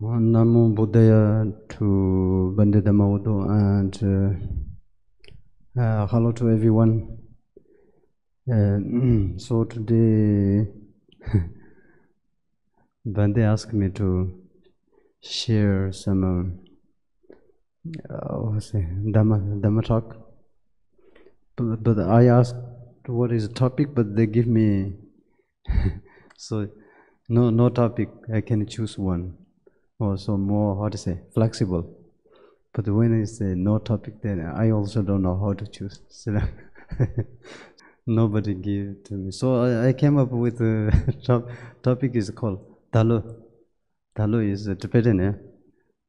Namu Buddhaya to Bandita Maudo and uh, uh, hello to everyone. Uh, so today Bande asked me to share some uh, say, Dhamma, Dhamma talk. But, but I asked what is the topic, but they give me so no no topic. I can choose one also oh, more, how to say, flexible. But when it's a no topic, then I also don't know how to choose. So nobody gave to me. So I, I came up with uh, a top, topic is called Dalu. Dalu is uh, Tibetan, yeah.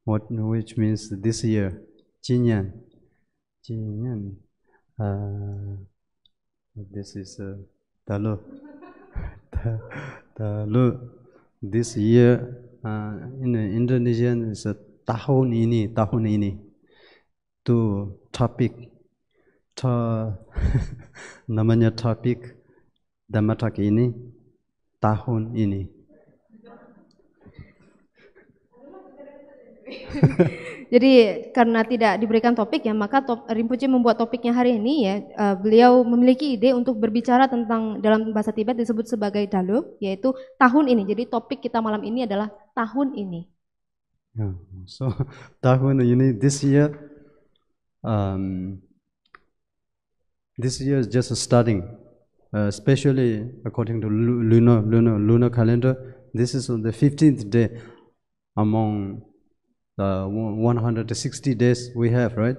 what, which means this year, Jinyan. Jinyan. Uh, this is uh, Dalu. Dalu. This year, in Indonesian is tahun ini, tahun ini. Itu topik. To, namanya topik Dhammatak ini, tahun ini. Jadi karena tidak diberikan topik ya maka top, Rinpoche membuat topiknya hari ini ya uh, beliau memiliki ide untuk berbicara tentang dalam bahasa Tibet disebut sebagai daluk yaitu tahun ini. Jadi topik kita malam ini adalah tahun ini. Yeah. So tahun ini this year, um, this year is just starting, uh, especially according to lunar lunar lunar calendar. This is on the fifteenth day among the uh, one hundred sixty days we have, right?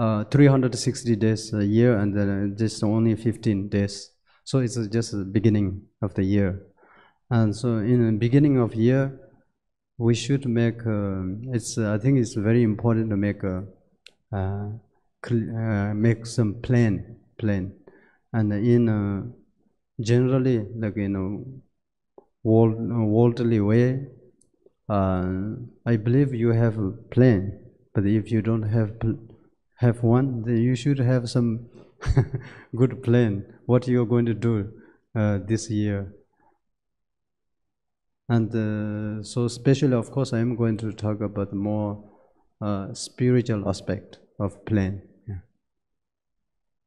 Uh, 360 days a year and then uh, just only 15 days so it's just the beginning of the year and so in the beginning of year we should make uh, it's I think it's very important to make a uh, uh make some plan plan and in uh, generally like in a world, uh, worldly way I believe you have a plan but if you don't have have one then you should have some good plan what you're going to do this year And uh, so especially, of course, I am going to talk about more uh, spiritual aspect of plan.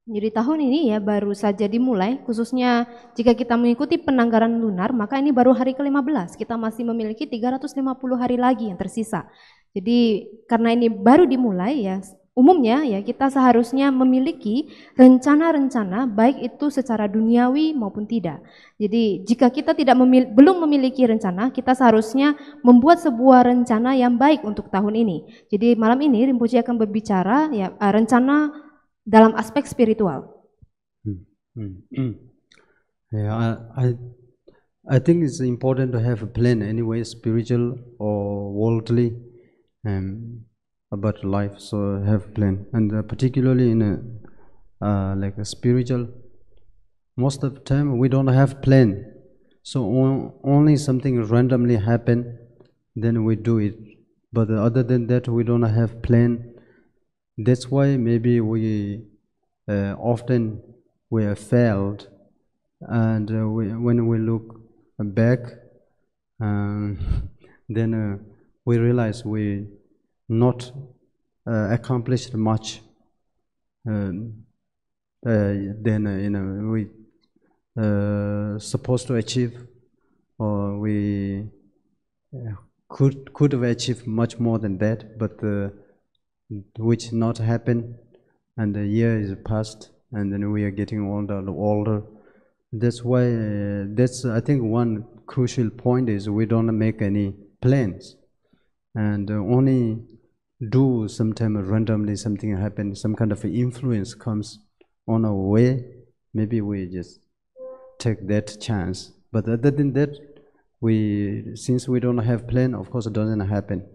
Jadi tahun ini ya baru saja dimulai, khususnya jika kita mengikuti penanggaran lunar, maka ini baru hari ke-15. Kita masih memiliki 350 hari lagi yang tersisa. Jadi karena ini baru dimulai ya, Umumnya ya kita seharusnya memiliki rencana-rencana baik itu secara duniawi maupun tidak. Jadi jika kita tidak memil belum memiliki rencana, kita seharusnya membuat sebuah rencana yang baik untuk tahun ini. Jadi malam ini Rinpoche akan berbicara ya eh, rencana dalam aspek spiritual. Hmm, hmm, hmm. Yeah, I, I think it's important to have a plan anyway, spiritual or worldly. Um, about life so have plan and uh, particularly in a, uh, like a spiritual most of the time we don't have plan so on, only something randomly happen then we do it but other than that we don't have plan that's why maybe we uh, often we are failed and uh, we, when we look back um, then uh, we realize we not uh, accomplished much. Um, uh, than uh, you know we uh, supposed to achieve, or we uh, could could have achieved much more than that, but which not happen, and the year is past, and then we are getting older and older. That's why uh, that's I think one crucial point is we don't make any plans, and uh, only do, sometimes randomly something happens, some kind of influence comes on our way, maybe we just take that chance. But other than that, we since we don't have plan, of course, it doesn't happen.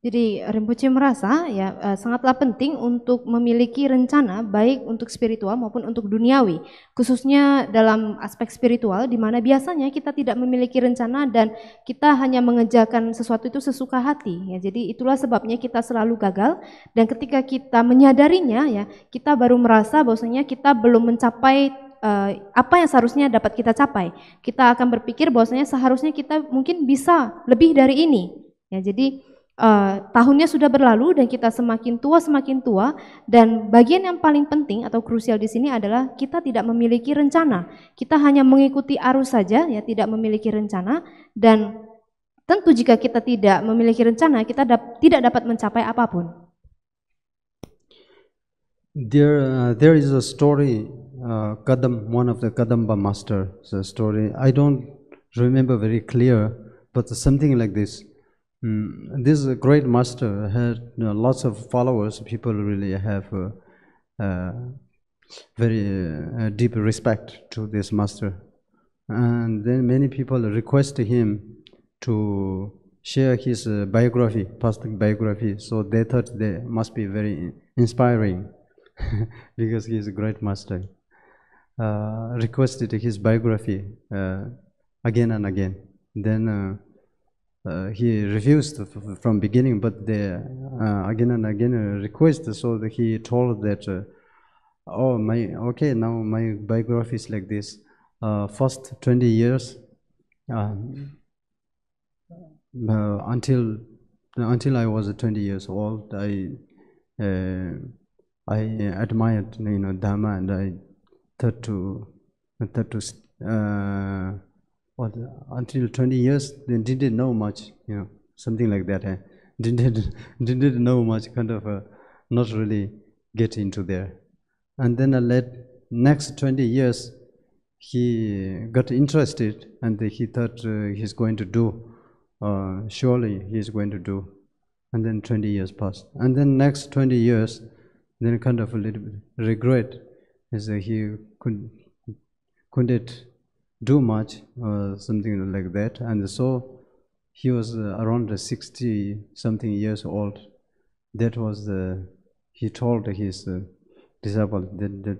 Jadi Rinpoche merasa ya e, sangatlah penting untuk memiliki rencana baik untuk spiritual maupun untuk duniawi, khususnya dalam aspek spiritual di mana biasanya kita tidak memiliki rencana dan kita hanya mengejarkan sesuatu itu sesuka hati ya. Jadi itulah sebabnya kita selalu gagal dan ketika kita menyadarinya ya, kita baru merasa bahwasanya kita belum mencapai e, apa yang seharusnya dapat kita capai. Kita akan berpikir bahwasanya seharusnya kita mungkin bisa lebih dari ini. Ya, jadi Uh, tahunnya sudah berlalu dan kita semakin tua semakin tua dan bagian yang paling penting atau krusial di sini adalah kita tidak memiliki rencana. Kita hanya mengikuti arus saja ya, tidak memiliki rencana dan tentu jika kita tidak memiliki rencana kita dap tidak dapat mencapai apapun. There uh, there is a story uh, Kadam one of the Kadamba master, story I don't remember very clear but something like this. Mm, this great master had you know, lots of followers. People really have uh, uh, very uh, deep respect to this master. And then many people request him to share his uh, biography, past biography. So they thought they must be very inspiring because he is a great master. Uh, requested his biography uh, again and again. Then uh, he refused from beginning, but they uh, again and again request. So he told that, uh, oh my, okay, now my biography is like this. Uh, first 20 years um, uh, until until I was 20 years old, I I admired you know Dharma and I thought to thought to well, until 20 years, they didn't know much, you know, something like that. Eh? Didn't, didn't know much, kind of uh, not really get into there. And then I let next 20 years, he got interested and he thought uh, he's going to do, uh, surely he's going to do. And then 20 years passed. And then next 20 years, then kind of a little bit regret is that he couldn't, couldn't do much or uh, something like that and so he was around 60 something years old that was the he told his uh, disciple that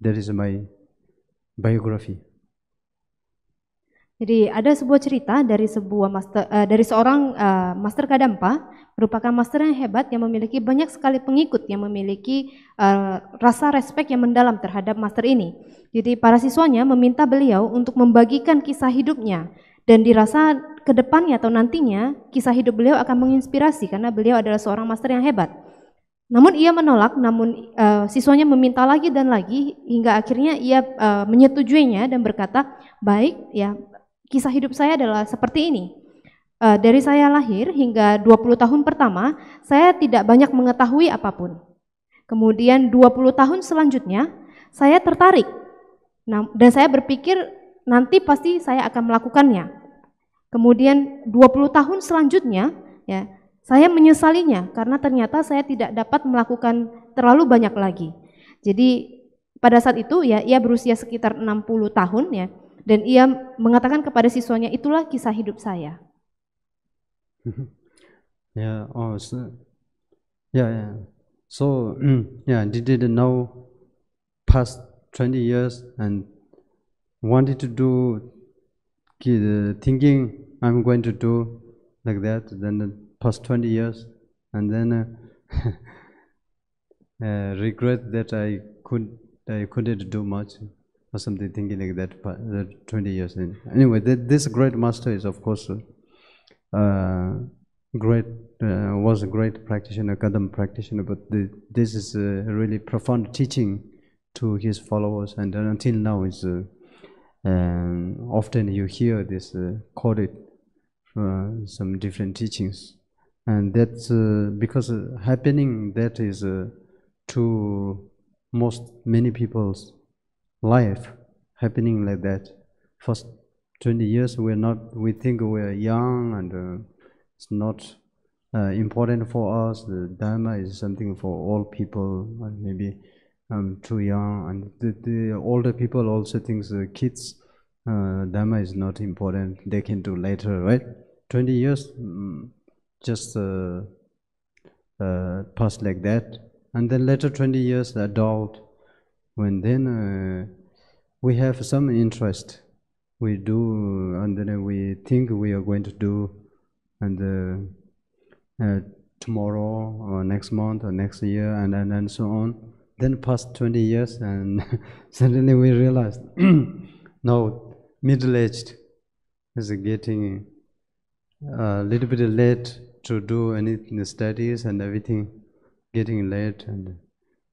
that is my biography Jadi ada sebuah cerita dari sebuah master uh, dari seorang uh, master kadampa merupakan master yang hebat yang memiliki banyak sekali pengikut yang memiliki uh, rasa respek yang mendalam terhadap master ini. Jadi para siswanya meminta beliau untuk membagikan kisah hidupnya dan dirasa kedepannya atau nantinya kisah hidup beliau akan menginspirasi karena beliau adalah seorang master yang hebat. Namun ia menolak, namun uh, siswanya meminta lagi dan lagi hingga akhirnya ia uh, menyetujuinya dan berkata, "Baik, ya kisah hidup saya adalah seperti ini. Uh, dari saya lahir hingga 20 tahun pertama, saya tidak banyak mengetahui apapun. Kemudian 20 tahun selanjutnya, saya tertarik. Nah, dan saya berpikir nanti pasti saya akan melakukannya. Kemudian 20 tahun selanjutnya, ya, saya menyesalinya karena ternyata saya tidak dapat melakukan terlalu banyak lagi. Jadi pada saat itu ya ia berusia sekitar 60 tahun ya. Dan ia mengatakan kepada siswanya, itulah kisah hidup saya. yeah, oh, ya, ya. so, yeah, yeah. So, yeah, they didn't know past 20 years and wanted to do thinking I'm going to do like that, then the past 20 years, and then uh, uh, regret that I could I couldn't do much. or something thinking like that, that 20 years. in. Anyway, th this great master is of course uh, great, uh, was a great practitioner, Kadam practitioner, but the, this is a really profound teaching to his followers and uh, until now is uh, um, often you hear this uh, quoted from some different teachings and that's uh, because happening that is to most many people's life happening like that. First 20 years, we're not, we think we're young and uh, it's not uh, important for us. The Dharma is something for all people, and uh, maybe am um, too young. And the, the older people also think the kids' uh, Dharma is not important. They can do later, right? 20 years mm, just uh, uh, passed like that. And then later 20 years, the adult, when then uh, we have some interest, we do, and then we think we are going to do, and uh, uh, tomorrow or next month or next year, and and, and so on. Then past 20 years, and suddenly we realized, no, middle-aged is getting a little bit late to do any studies and everything, getting late, and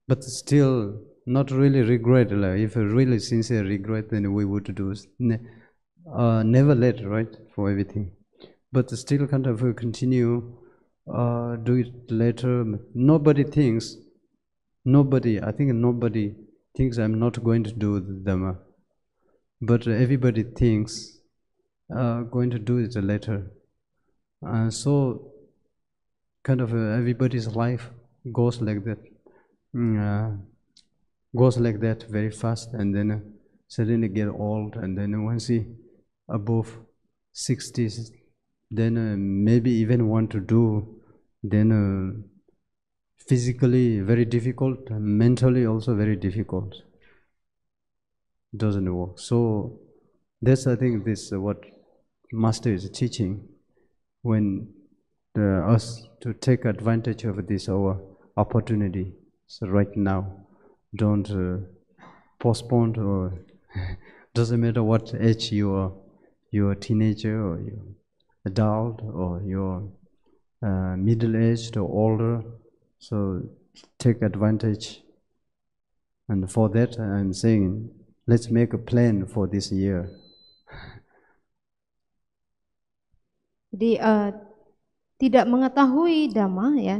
but still not really regret. Like if really sincere regret, then we would do ne uh, never let right, for everything. But still, kind of continue, uh, do it later. Nobody thinks, nobody. I think nobody thinks I'm not going to do the dhamma, but everybody thinks uh, going to do it later. And uh, so, kind of everybody's life goes like that. Mm, uh, goes like that very fast and then uh, suddenly get old and then once he above 60s then uh, maybe even want to do then uh, physically very difficult mentally also very difficult doesn't work so that's i think this uh, what master is teaching when uh, us to take advantage of this our opportunity so right now don't uh, postpone or doesn't matter what age you are you're a teenager or you're adult or you're uh, middle-aged or older so take advantage and for that i'm saying let's make a plan for this year The uh, tidak mengetahui dhamma ya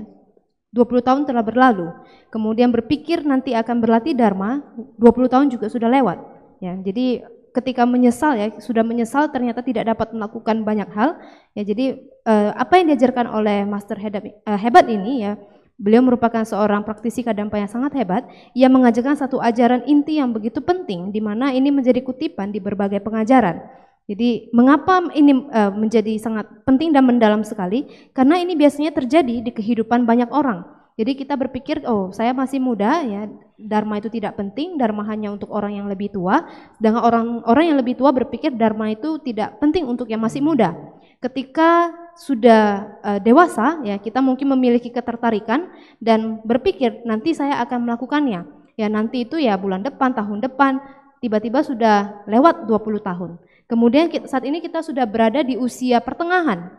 20 tahun telah berlalu. Kemudian berpikir nanti akan berlatih dharma, 20 tahun juga sudah lewat. Ya, jadi ketika menyesal ya sudah menyesal ternyata tidak dapat melakukan banyak hal ya jadi eh, apa yang diajarkan oleh master hebat, eh, hebat ini ya beliau merupakan seorang praktisi kadampa yang sangat hebat ia mengajarkan satu ajaran inti yang begitu penting di mana ini menjadi kutipan di berbagai pengajaran jadi mengapa ini uh, menjadi sangat penting dan mendalam sekali? Karena ini biasanya terjadi di kehidupan banyak orang. Jadi kita berpikir, oh saya masih muda ya, dharma itu tidak penting, dharma hanya untuk orang yang lebih tua. Dengan orang-orang yang lebih tua berpikir dharma itu tidak penting untuk yang masih muda. Ketika sudah uh, dewasa ya, kita mungkin memiliki ketertarikan dan berpikir nanti saya akan melakukannya. Ya nanti itu ya bulan depan, tahun depan, tiba-tiba sudah lewat 20 tahun. Kemudian saat ini kita sudah berada di usia pertengahan,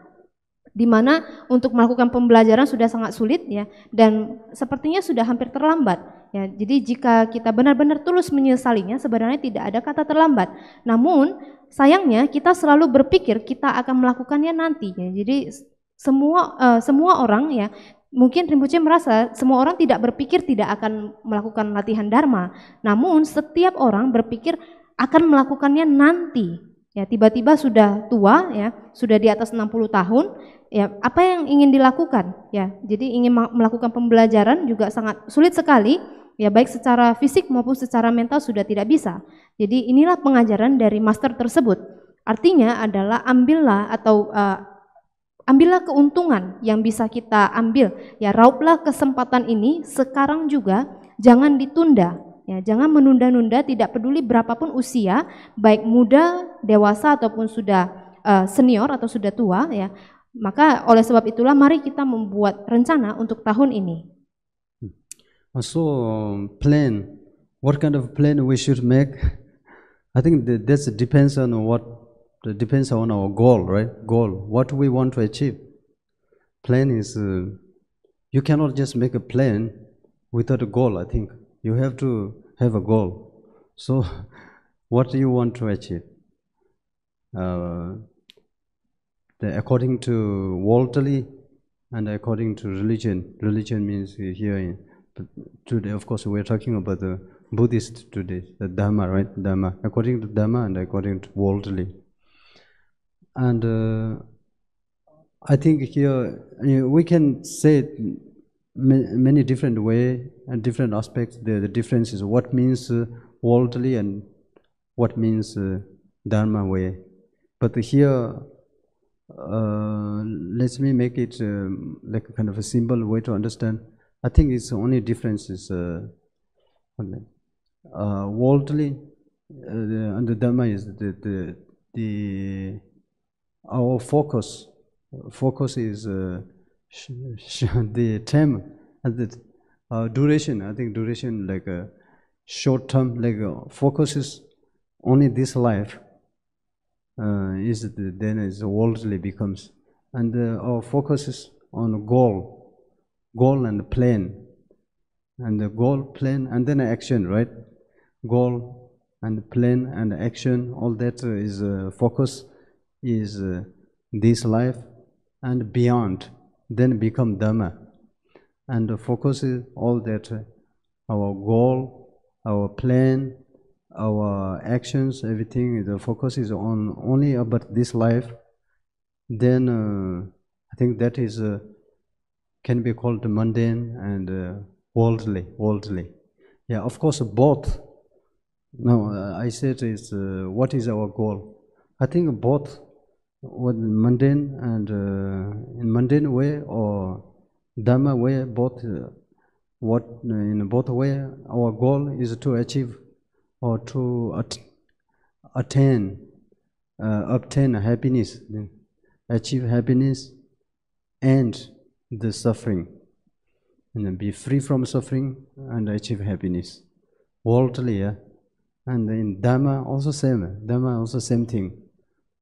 di mana untuk melakukan pembelajaran sudah sangat sulit ya, dan sepertinya sudah hampir terlambat. Ya, jadi jika kita benar-benar tulus menyesalinya, sebenarnya tidak ada kata terlambat. Namun sayangnya kita selalu berpikir kita akan melakukannya nanti. Ya. Jadi semua uh, semua orang ya mungkin Rinpoche merasa semua orang tidak berpikir tidak akan melakukan latihan dharma. Namun setiap orang berpikir akan melakukannya nanti. Ya, tiba-tiba sudah tua ya, sudah di atas 60 tahun, ya apa yang ingin dilakukan? Ya, jadi ingin melakukan pembelajaran juga sangat sulit sekali ya baik secara fisik maupun secara mental sudah tidak bisa. Jadi inilah pengajaran dari master tersebut. Artinya adalah ambillah atau uh, ambillah keuntungan yang bisa kita ambil. Ya rauplah kesempatan ini sekarang juga, jangan ditunda. Ya, jangan menunda-nunda tidak peduli berapapun usia, baik muda, dewasa ataupun sudah uh, senior atau sudah tua ya. Maka oleh sebab itulah mari kita membuat rencana untuk tahun ini. Hmm. So um, plan, what kind of plan we should make? I think that that's depends on what depends on our goal, right? Goal, what we want to achieve. Plan is uh, you cannot just make a plan without a goal. I think. You have to have a goal. So, what do you want to achieve? Uh, the, according to worldly and according to religion, religion means here, in, today, of course, we're talking about the Buddhist today, the Dharma, right? Dharma. According to Dharma and according to worldly. And uh, I think here you uh, know, we can say many different way and different aspects. The, the difference is what means uh, worldly and what means uh, Dharma way. But here, uh, let me make it um, like a kind of a simple way to understand. I think it's only difference is uh, uh, worldly the, and the Dharma is the, the, the our focus. Focus is the time, uh, the uh, duration, I think duration like a uh, short term, like uh, focuses only this life, uh, is the, then is worldly becomes, and uh, our focus is on goal, goal and plan, and the goal, plan, and then action, right? Goal and plan and action, all that uh, is focus is this life and beyond then become Dhamma and focuses all that uh, our goal, our plan, our actions, everything the focus is on only about this life, then uh, I think that is uh, can be called mundane and uh, worldly. Worldly, yeah. Of course, both. No, uh, I said it's uh, what is our goal. I think both with mundane and uh, in mundane way or dharma way both uh, what in both way our goal is to achieve or to at attain uh, obtain happiness achieve happiness and the suffering and be free from suffering and achieve happiness worldly yeah? and in dharma also same dharma also same thing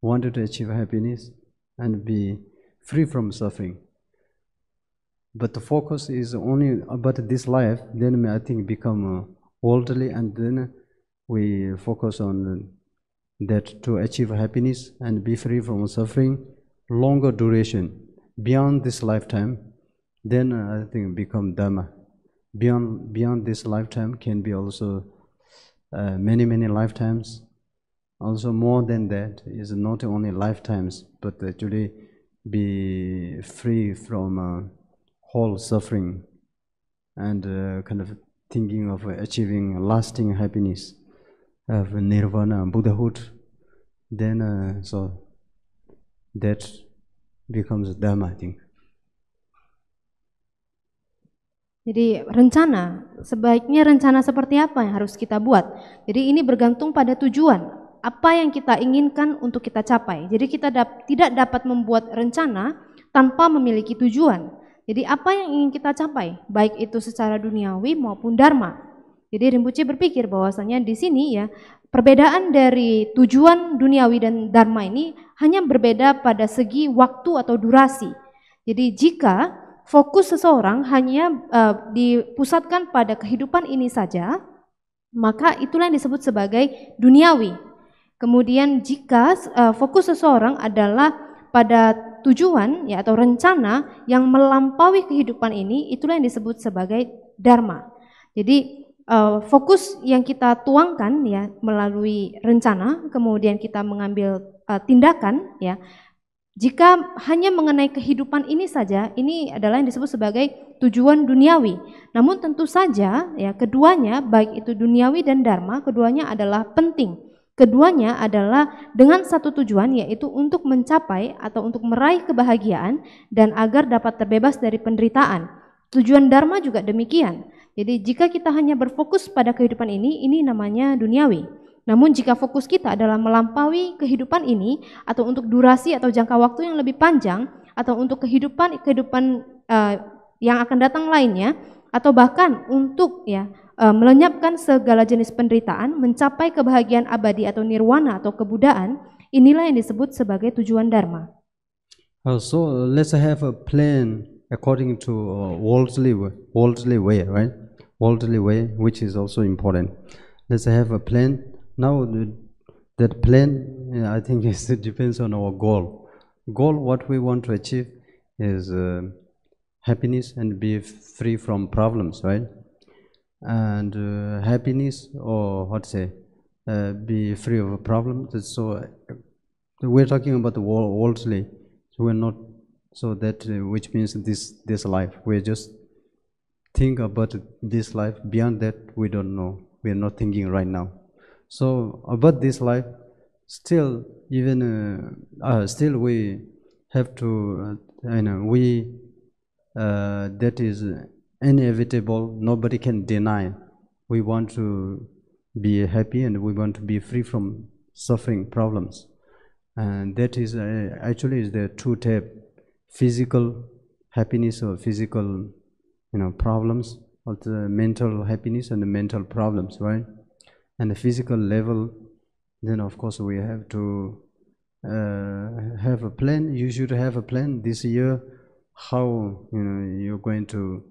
wanted to achieve happiness and be free from suffering. But the focus is only about this life, then I think become worldly uh, and then we focus on that to achieve happiness and be free from suffering longer duration beyond this lifetime then i think become dharma beyond beyond this lifetime can be also uh, many many lifetimes also more than that is not only lifetimes but actually be free from uh, whole suffering and uh, kind of thinking of achieving lasting happiness of nirvana buddhahood then uh, so that becomes dharma i think Jadi rencana, sebaiknya rencana seperti apa yang harus kita buat? Jadi ini bergantung pada tujuan apa yang kita inginkan untuk kita capai. Jadi kita dap tidak dapat membuat rencana tanpa memiliki tujuan. Jadi apa yang ingin kita capai, baik itu secara duniawi maupun dharma. Jadi Rinpoche berpikir bahwasanya di sini ya perbedaan dari tujuan duniawi dan dharma ini hanya berbeda pada segi waktu atau durasi. Jadi jika fokus seseorang hanya uh, dipusatkan pada kehidupan ini saja, maka itulah yang disebut sebagai duniawi Kemudian jika eh, fokus seseorang adalah pada tujuan ya atau rencana yang melampaui kehidupan ini, itulah yang disebut sebagai dharma. Jadi eh, fokus yang kita tuangkan ya melalui rencana, kemudian kita mengambil eh, tindakan ya. Jika hanya mengenai kehidupan ini saja, ini adalah yang disebut sebagai tujuan duniawi. Namun tentu saja ya keduanya baik itu duniawi dan dharma, keduanya adalah penting Keduanya adalah dengan satu tujuan yaitu untuk mencapai atau untuk meraih kebahagiaan dan agar dapat terbebas dari penderitaan. Tujuan dharma juga demikian. Jadi jika kita hanya berfokus pada kehidupan ini, ini namanya duniawi. Namun jika fokus kita adalah melampaui kehidupan ini atau untuk durasi atau jangka waktu yang lebih panjang atau untuk kehidupan kehidupan uh, yang akan datang lainnya atau bahkan untuk ya Eh, melenyapkan segala jenis penderitaan, mencapai kebahagiaan abadi atau nirwana atau kebudaan, inilah yang disebut sebagai tujuan dharma. Uh, so let's have a plan according to uh, worldly worldly way, right? Worldly way, which is also important. Let's have a plan. Now that plan, yeah, I think it depends on our goal. Goal, what we want to achieve is uh, happiness and be free from problems, right? and uh, happiness or what say uh, be free of a problem. so uh, we're talking about the worldly so we're not so that uh, which means this this life we just think about this life beyond that we don't know we're not thinking right now so about this life still even uh, uh, still we have to you know we that is inevitable, nobody can deny. We want to be happy and we want to be free from suffering problems. And that is uh, actually is the two type physical happiness or physical you know problems or the mental happiness and the mental problems right and the physical level then of course we have to uh, have a plan you should have a plan this year how you know you're going to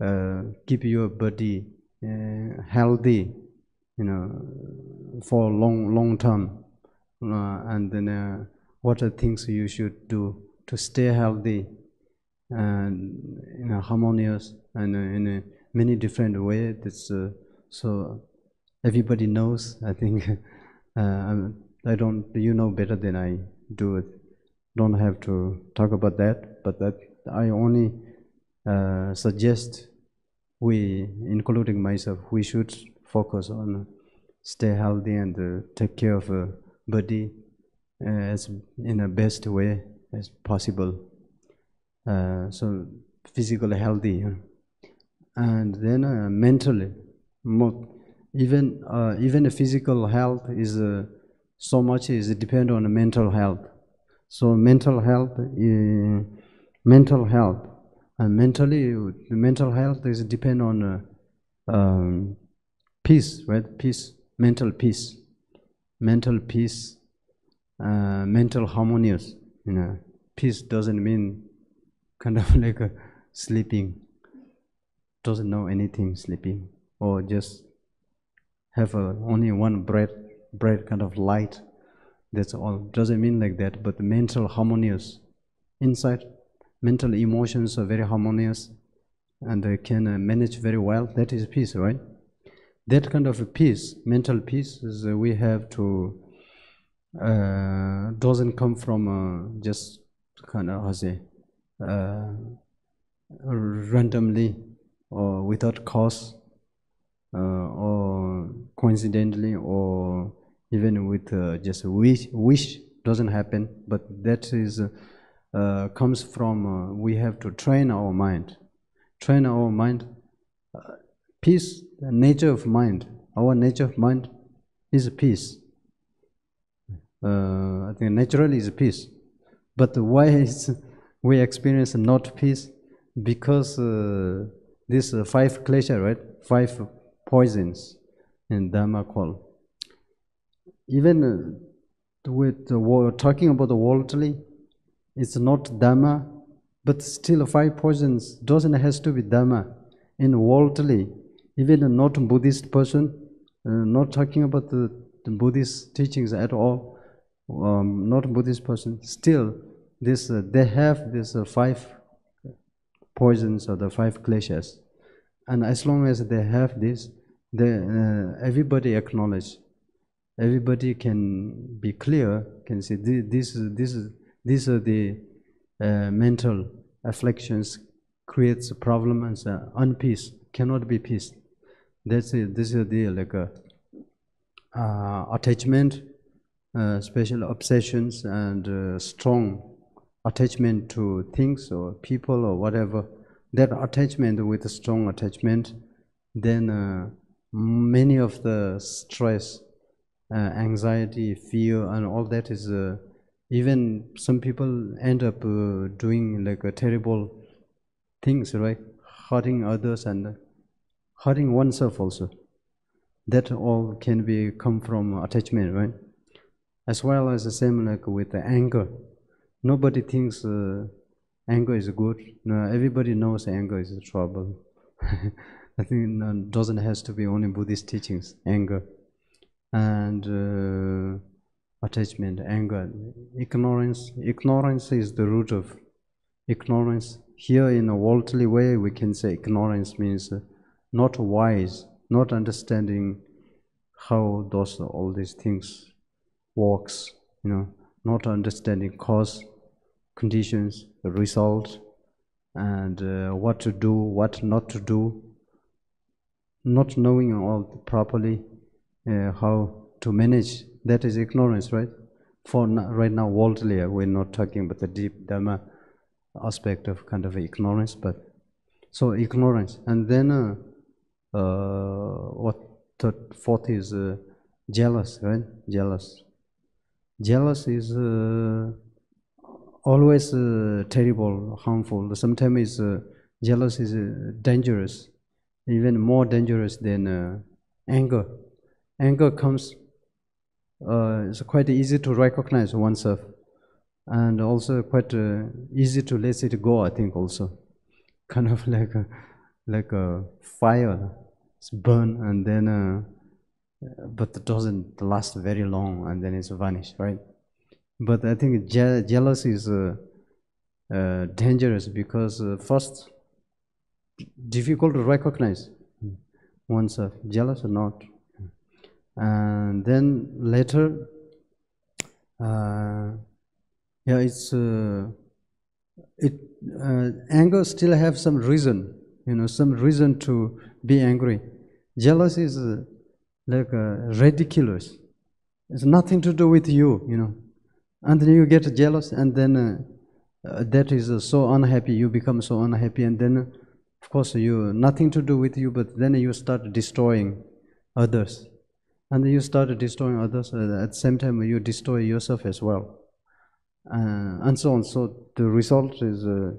uh, keep your body uh, healthy, you know, for long long term, uh, and then uh, what are things you should do to stay healthy and you know harmonious and uh, in many different ways. That's so everybody knows. I think I don't. You know better than I do it. Don't have to talk about that, but that I only uh, suggest we, including myself, we should focus on stay healthy and uh, take care of uh, body uh, as in the best way as possible. so physically healthy, and then mentally, more, even even the physical health is so much is depend on mental health. So mental health, uh, mental health and uh, mentally, mental health is depend on uh, um, peace, right? Peace, mental peace, mental peace, uh, mental harmonious. You know, peace doesn't mean kind of like sleeping, doesn't know anything, sleeping, or just have a, only one breath, breath kind of light. That's all. Doesn't mean like that, but mental harmonious inside mental emotions are very harmonious and uh, can manage very well. That is peace, right? That kind of peace, mental peace, is, uh, we have to uh, doesn't come from uh, just kind of how say randomly or without cause or coincidentally or even with just wish. Wish doesn't happen, but that is uh, comes from uh, we have to train our mind, train our mind. Uh, peace, the nature of mind, our nature of mind is peace. Uh, I think naturally is peace, but why is we experience not peace? Because uh, this uh, five klesha, right? Five poisons in Dharma call. Even with we're talking about the worldly it's not Dhamma, but still five poisons doesn't has to be Dhamma. In worldly, even a not Buddhist person, uh, not talking about the, the, Buddhist teachings at all, um, not Buddhist person, still this uh, they have this uh, five poisons or the five clashes, and as long as they have this, they, uh, everybody acknowledge, everybody can be clear, can say this this this these are the uh, mental afflictions creates a problem and uh, unpeace cannot be peace. That's it. This is the like uh, uh attachment, uh, special obsessions, and uh, strong attachment to things or people or whatever. That attachment with strong attachment, then uh, many of the stress, anxiety, fear, and all that is even some people end up uh, doing like terrible things right hurting others and uh, hurting oneself also that all can be come from attachment right as well as the same like with the anger nobody thinks uh, anger is good no everybody knows anger is trouble i think it doesn't has to be only buddhist teachings anger and uh, attachment, anger, ignorance. Ignorance is the root of ignorance. Here in a worldly way, we can say ignorance means uh, not wise, not understanding how those all these things works. You know, not understanding cause, conditions, result, and uh, what to do, what not to do. Not knowing all properly uh, how to manage that is ignorance, right? For right now, worldly, we're not talking about the deep Dhamma aspect of kind of ignorance, but so ignorance. And then uh, uh, what third, fourth is uh, jealous, right? Jealous. Jealous is uh, always uh, terrible, harmful. Sometimes uh, jealous is dangerous, even more dangerous than anger. Anger comes uh, it's quite easy to recognize oneself and also quite uh, easy to let it go, I think also. Kind of like a, like a fire, it's burn and then, uh, but it doesn't last very long and then it's vanished, right? But I think je jealousy is uh, uh, dangerous because uh, first, difficult to recognize oneself, jealous or not and then later uh, yeah it's uh, it uh, anger still have some reason you know some reason to be angry jealousy is uh, like uh, ridiculous it's nothing to do with you you know and then you get jealous and then uh, that is so unhappy you become so unhappy and then of course you nothing to do with you but then you start destroying others and you start destroying others, uh, at the same time you destroy yourself as well. Uh, and so on. So the result is uh,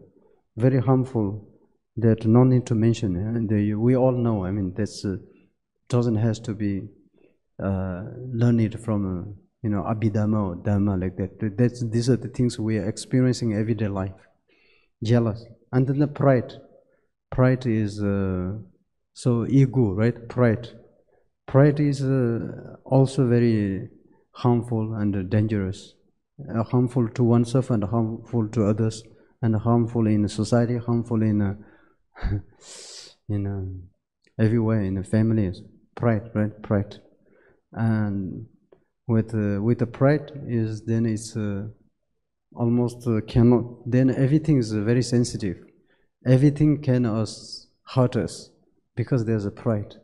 very harmful that no need to mention. Eh? And we all know, I mean, this uh, doesn't has to be uh, learned from, uh, you know, Abhidhamma or Dhamma like that. That's, these are the things we are experiencing everyday life. Jealous. And then the pride. Pride is, so ego, right? Pride pride is uh, also very harmful and dangerous, uh, harmful to oneself and harmful to others, and harmful in society, harmful in uh, in um, everywhere in the families. Pride, right? Pride, and with uh, with the pride is then it's uh, almost uh, cannot. Then everything is very sensitive. Everything can us hurt us because there's a pride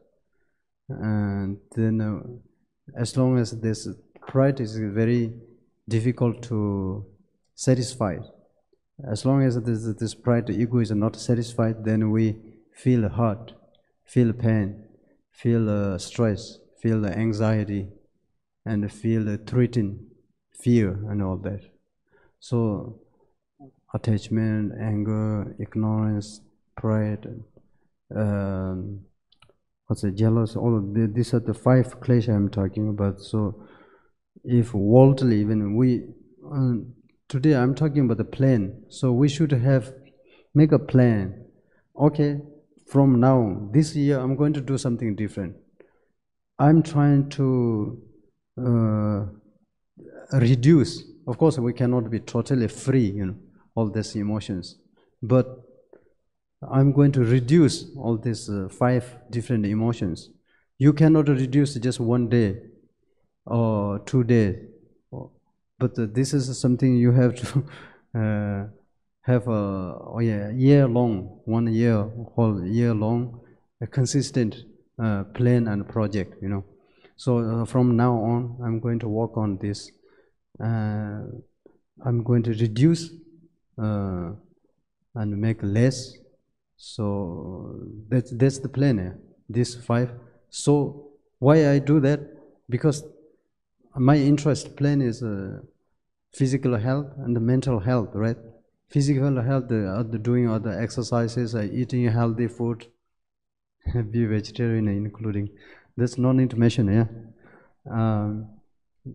and then uh, as long as this pride is very difficult to satisfy as long as this, this pride ego is not satisfied then we feel hurt feel pain feel uh, stress feel anxiety and feel uh, threatened fear and all that so attachment anger ignorance pride um, what's a jealous. all of the, these are the five klesha I'm talking about. So if worldly, even we, uh, today I'm talking about the plan. So we should have, make a plan. Okay, from now, this year I'm going to do something different. I'm trying to uh, reduce. Of course, we cannot be totally free, you know, all these emotions. But I'm going to reduce all these uh, five different emotions. You cannot reduce just one day or two days, oh, but uh, this is something you have to uh, have a oh yeah, year long, one year, whole year long, a consistent uh, plan and project, you know. So uh, from now on, I'm going to work on this. Uh, I'm going to reduce and make less so that's, that's the plan, eh? these five. So why I do that? Because my interest plan is uh, physical health and mental health, right? Physical health, uh, doing other exercises, uh, eating healthy food, be vegetarian uh, including. That's non-intermission, yeah? Um,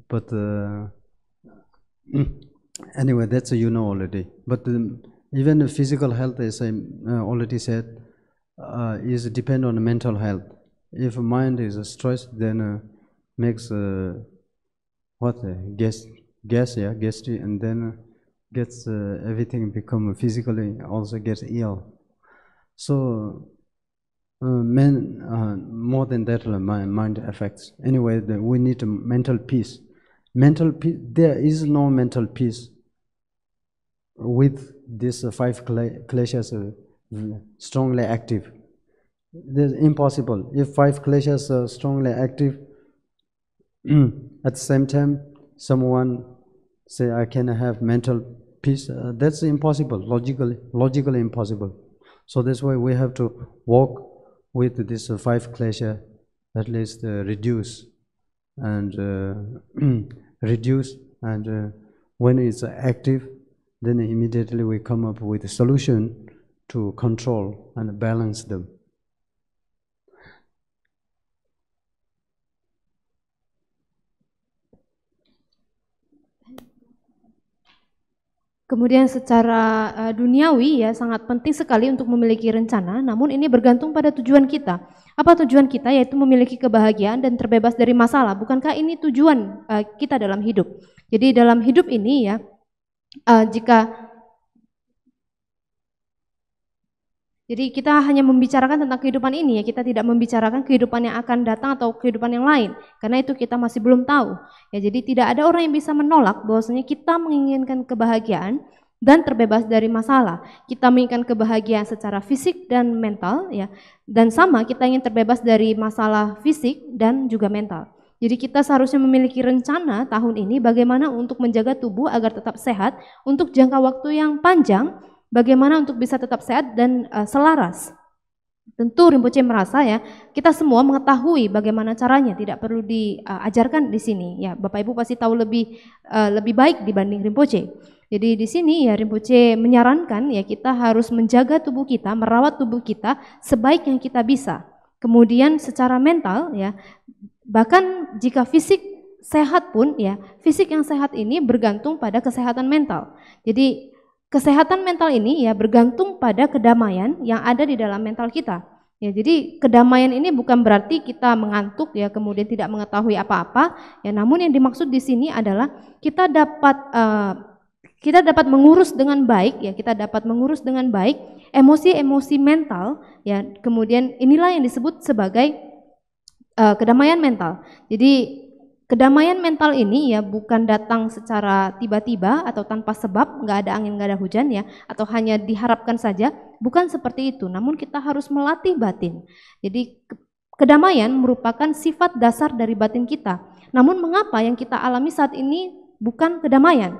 but uh, anyway, that's you know already. But um, even physical health, as I uh, already said, uh, is depend on mental health. If mind is stressed, then uh, makes uh, what uh, gas, gas, yeah, gassy, and then uh, gets everything become physically also gets ill. So, men more than that, mind, mind affects. Anyway, the, we need mental peace. Mental peace. There is no mental peace with these uh, five clashes uh, mm, strongly active. This is impossible. If five clashes are strongly active, mm, at the same time, someone say I can have mental peace. Uh, that's impossible. Logically, logically impossible. So that's why we have to work with this uh, five clashes at least uh, reduce and uh, reduce and when it's active then immediately we come up with a solution to control and balance them. Kemudian secara eh, duniawi ya sangat penting sekali untuk memiliki rencana, namun ini bergantung pada tujuan kita. Apa tujuan kita yaitu memiliki kebahagiaan dan terbebas dari masalah. Bukankah ini tujuan eh, kita dalam hidup? Jadi dalam hidup ini ya uh, jika jadi kita hanya membicarakan tentang kehidupan ini ya, kita tidak membicarakan kehidupan yang akan datang atau kehidupan yang lain, karena itu kita masih belum tahu. Ya, jadi tidak ada orang yang bisa menolak bahwasanya kita menginginkan kebahagiaan dan terbebas dari masalah. Kita menginginkan kebahagiaan secara fisik dan mental ya, dan sama kita ingin terbebas dari masalah fisik dan juga mental. Jadi kita seharusnya memiliki rencana tahun ini bagaimana untuk menjaga tubuh agar tetap sehat untuk jangka waktu yang panjang, bagaimana untuk bisa tetap sehat dan uh, selaras. Tentu Rinpoche merasa ya, kita semua mengetahui bagaimana caranya, tidak perlu diajarkan eh, uh, di sini. Ya, Bapak Ibu pasti tahu lebih uh, lebih baik dibanding Rinpoche. Jadi di sini ya Rinpoche menyarankan ya kita harus menjaga tubuh kita, merawat tubuh kita sebaik yang kita bisa. Kemudian secara mental ya, Bahkan jika fisik sehat pun ya, fisik yang sehat ini bergantung pada kesehatan mental. Jadi kesehatan mental ini ya bergantung pada kedamaian yang ada di dalam mental kita. Ya, jadi kedamaian ini bukan berarti kita mengantuk ya kemudian tidak mengetahui apa-apa. Ya, namun yang dimaksud di sini adalah kita dapat uh, kita dapat mengurus dengan baik ya, kita dapat mengurus dengan baik emosi-emosi mental ya. Kemudian inilah yang disebut sebagai uh, kedamaian mental. Jadi kedamaian mental ini ya bukan datang secara tiba-tiba atau tanpa sebab, nggak ada angin, nggak ada hujan ya, atau hanya diharapkan saja, bukan seperti itu. Namun kita harus melatih batin. Jadi kedamaian merupakan sifat dasar dari batin kita. Namun mengapa yang kita alami saat ini bukan kedamaian?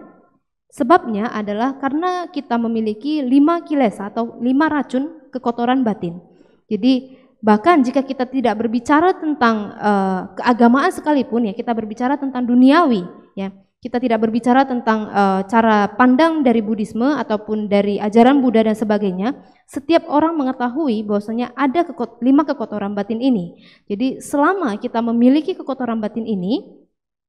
Sebabnya adalah karena kita memiliki lima kilesa atau lima racun kekotoran batin. Jadi Bahkan jika kita tidak berbicara tentang uh, keagamaan sekalipun ya, kita berbicara tentang duniawi ya. Kita tidak berbicara tentang uh, cara pandang dari Buddhisme ataupun dari ajaran Buddha dan sebagainya. Setiap orang mengetahui bahwasanya ada kekot lima kekotoran batin ini. Jadi selama kita memiliki kekotoran batin ini,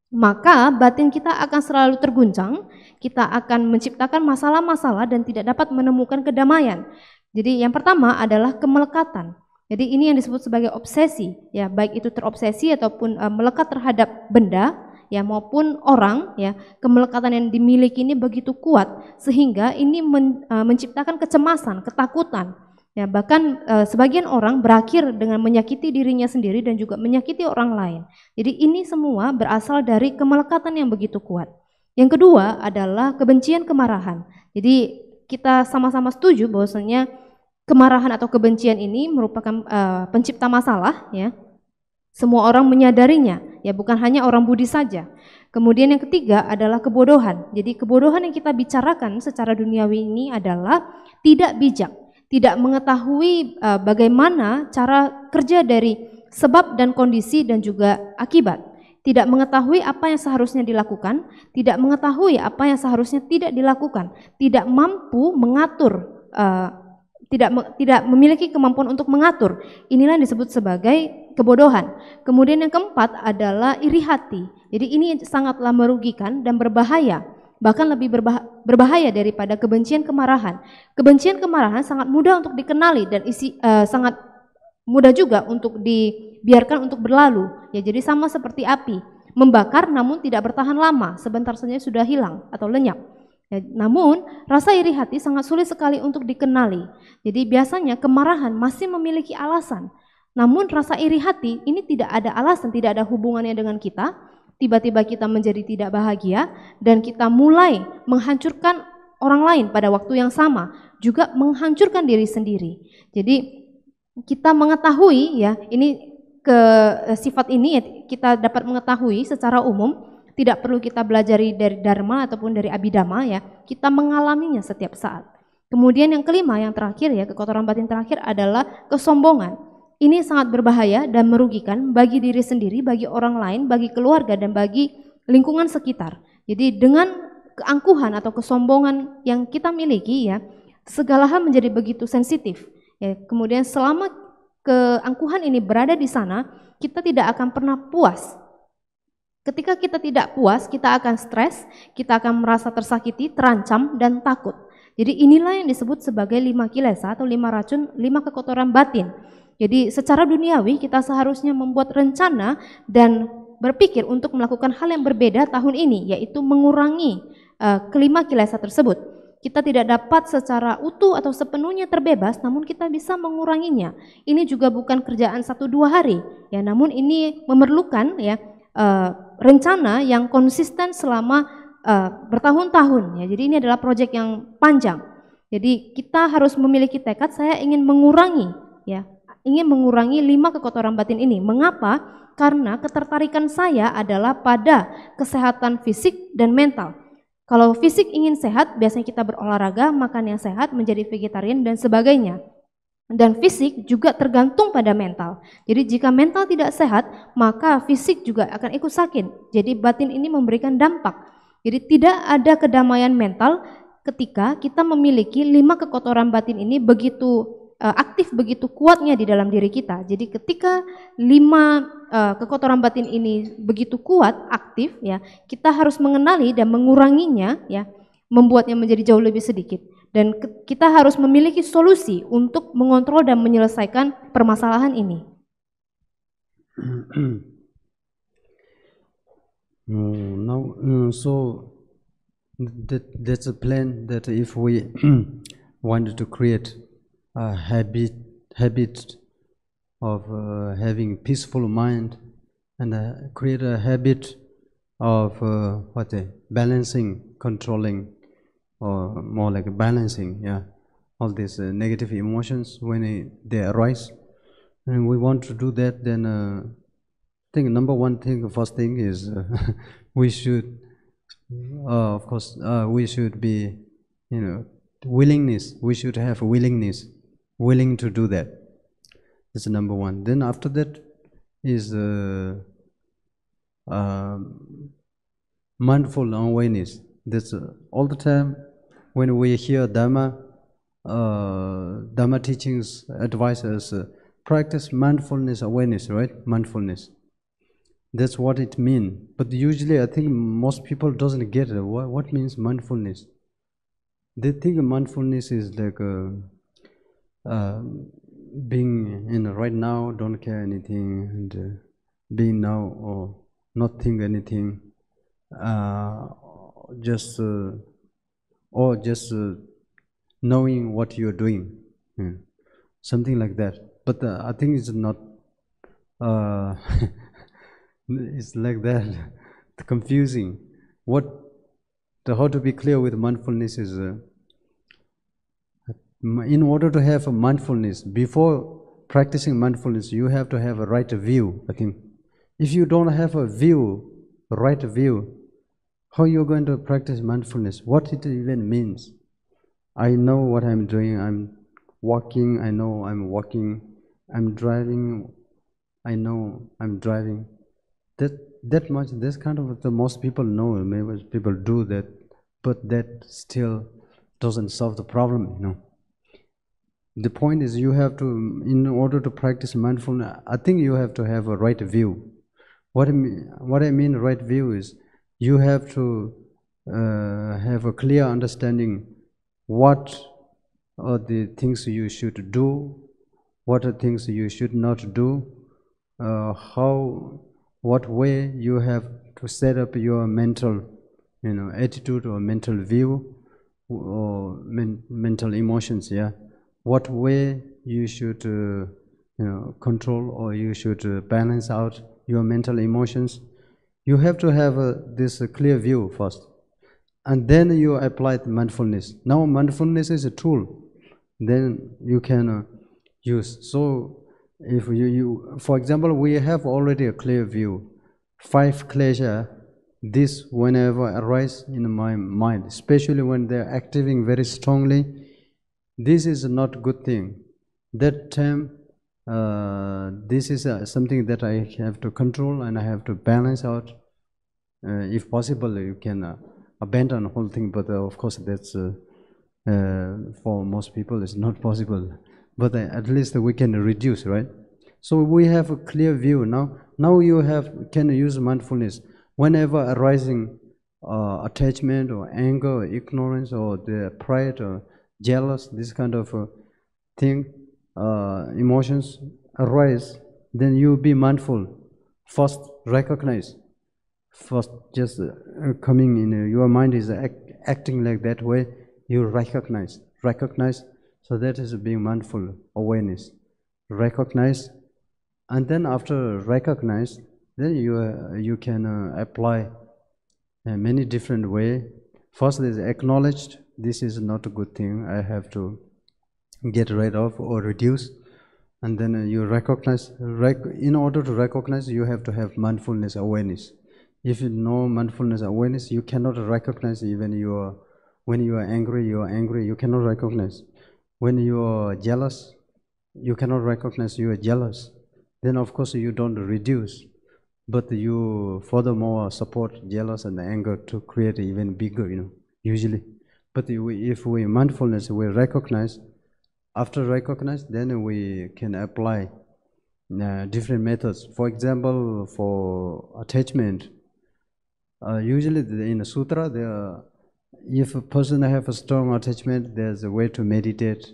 maka batin kita akan selalu terguncang, kita akan menciptakan masalah-masalah dan tidak dapat menemukan kedamaian. Jadi yang pertama adalah kemelekatan. Jadi ini yang disebut sebagai obsesi, ya baik itu terobsesi ataupun uh, melekat terhadap benda, ya maupun orang ya kemelekatan yang dimiliki ini begitu kuat sehingga ini men, uh, menciptakan kecemasan, ketakutan ya bahkan uh, sebagian orang berakhir dengan menyakiti dirinya sendiri dan juga menyakiti orang lain. Jadi ini semua berasal dari kemelekatan yang begitu kuat. Yang kedua adalah kebencian kemarahan. Jadi kita sama-sama setuju bahwasanya kemarahan atau kebencian ini merupakan uh, pencipta masalah ya. Semua orang menyadarinya, ya bukan hanya orang Budi saja. Kemudian yang ketiga adalah kebodohan. Jadi kebodohan yang kita bicarakan secara duniawi ini adalah tidak bijak, tidak mengetahui uh, bagaimana cara kerja dari sebab dan kondisi dan juga akibat. Tidak mengetahui apa yang seharusnya dilakukan, tidak mengetahui apa yang seharusnya tidak dilakukan, tidak mampu mengatur uh, tidak tidak memiliki kemampuan untuk mengatur. Inilah yang disebut sebagai kebodohan. Kemudian yang keempat adalah iri hati. Jadi ini sangatlah merugikan dan berbahaya. Bahkan lebih berbah berbahaya daripada kebencian kemarahan. Kebencian kemarahan sangat mudah untuk dikenali dan isi uh, sangat mudah juga untuk dibiarkan untuk berlalu. Ya jadi sama seperti api, membakar namun tidak bertahan lama, sebentar saja sudah hilang atau lenyap. Ya, namun, rasa iri hati sangat sulit sekali untuk dikenali. Jadi biasanya kemarahan masih memiliki alasan. Namun rasa iri hati ini tidak ada alasan, tidak ada hubungannya dengan kita. Tiba-tiba kita menjadi tidak bahagia dan kita mulai menghancurkan orang lain pada waktu yang sama, juga menghancurkan diri sendiri. Jadi kita mengetahui ya, ini ke eh, sifat ini ya, kita dapat mengetahui secara umum tidak perlu kita belajar dari Dharma ataupun dari Abhidhamma ya, kita mengalaminya setiap saat. Kemudian yang kelima, yang terakhir ya, kekotoran batin terakhir adalah kesombongan. Ini sangat berbahaya dan merugikan bagi diri sendiri, bagi orang lain, bagi keluarga, dan bagi lingkungan sekitar. Jadi dengan keangkuhan atau kesombongan yang kita miliki ya, segala hal menjadi begitu sensitif. Ya, kemudian selama keangkuhan ini berada di sana, kita tidak akan pernah puas Ketika kita tidak puas, kita akan stres, kita akan merasa tersakiti, terancam, dan takut. Jadi inilah yang disebut sebagai lima kilesa atau lima racun, lima kekotoran batin. Jadi secara duniawi kita seharusnya membuat rencana dan berpikir untuk melakukan hal yang berbeda tahun ini, yaitu mengurangi uh, kelima kilesa tersebut. Kita tidak dapat secara utuh atau sepenuhnya terbebas, namun kita bisa menguranginya. Ini juga bukan kerjaan satu dua hari, ya. Namun ini memerlukan ya uh, rencana yang konsisten selama uh, bertahun-tahun ya. Jadi ini adalah proyek yang panjang. Jadi kita harus memiliki tekad saya ingin mengurangi ya, ingin mengurangi lima kekotoran batin ini. Mengapa? Karena ketertarikan saya adalah pada kesehatan fisik dan mental. Kalau fisik ingin sehat, biasanya kita berolahraga, makan yang sehat, menjadi vegetarian dan sebagainya dan fisik juga tergantung pada mental. Jadi jika mental tidak sehat, maka fisik juga akan ikut sakit. Jadi batin ini memberikan dampak. Jadi tidak ada kedamaian mental ketika kita memiliki lima kekotoran batin ini begitu eh, aktif begitu kuatnya di dalam diri kita. Jadi ketika lima uh, kekotoran batin ini begitu kuat, aktif ya, kita harus mengenali dan menguranginya ya, membuatnya menjadi jauh lebih sedikit. Dan kita harus memiliki solusi untuk mengontrol dan menyelesaikan permasalahan ini. now, so that, that's a plan that if we wanted to create a habit, habit of uh, having peaceful mind and uh, create a habit of uh, what uh, balancing, controlling or more like balancing yeah all these uh, negative emotions when it, they arise and we want to do that then uh, i think number one thing first thing is uh, we should uh, of course uh, we should be you know willingness we should have willingness willing to do that that's number one then after that is uh, um, mindful awareness that's all the time when we hear Dhamma, uh, Dhamma teachings advises uh, practice mindfulness awareness, right? Mindfulness. That's what it means. But usually, I think most people doesn't get it. What, what means mindfulness? They think mindfulness is like uh, uh, being in right now, don't care anything, and uh, being now or not think anything, uh, just uh, or just uh, knowing what you're doing, yeah. Hmm. something like that. But uh, I think it's not, uh, it's like that, confusing. What, the, how to be clear with mindfulness is, uh, in order to have a mindfulness, before practicing mindfulness, you have to have a right view, I think. If you don't have a view, right view, how you're going to practice mindfulness, what it even means. I know what I'm doing. I'm walking. I know I'm walking. I'm driving. I know I'm driving. That that much. this kind of the most people know. Maybe people do that, but that still doesn't solve the problem. You know. The point is, you have to, in order to practice mindfulness, I think you have to have a right view. What I mean, what I mean right view is you have to uh, have a clear understanding what are the things you should do, what are things you should not do, uh, how, what way you have to set up your mental, you know, attitude or mental view or men mental emotions. Yeah, what way you should, uh, you know, control or you should balance out your mental emotions you have to have uh, this uh, clear view first. And then you apply the mindfulness. Now mindfulness is a tool. Then you can uh, use. So if you, you, for example, we have already a clear view. Five pleasure this whenever arise in my mind, especially when they are activating very strongly, this is not good thing. That time uh, this is uh, something that I have to control and I have to balance out. Uh, if possible, you can uh, abandon the whole thing, but uh, of course, that's for most people, it's not possible. But at least we can reduce, right? So we have a clear view now. Now you have can use mindfulness whenever arising attachment or anger, or ignorance, or the pride or jealous, this kind of thing uh, emotions arise, then you be mindful. First, recognize. First, just uh, coming in, uh, your mind is uh, act, acting like that way, you recognize. Recognize, so that is being mindful, awareness. Recognize, and then after recognize, then you, uh, you can uh, apply uh, many different way. First is acknowledged, this is not a good thing, I have to get rid of or reduce and then uh, you recognize rec in order to recognize you have to have mindfulness awareness if you know mindfulness awareness you cannot recognize even you are when you are angry you are angry you cannot recognize when you are jealous you cannot recognize you are jealous then of course you don't reduce but you furthermore support jealous and anger to create even bigger you know usually but if we mindfulness we recognize after recognized then we can apply uh, different methods for example for attachment uh, usually in a sutra there if a person have a strong attachment there's a way to meditate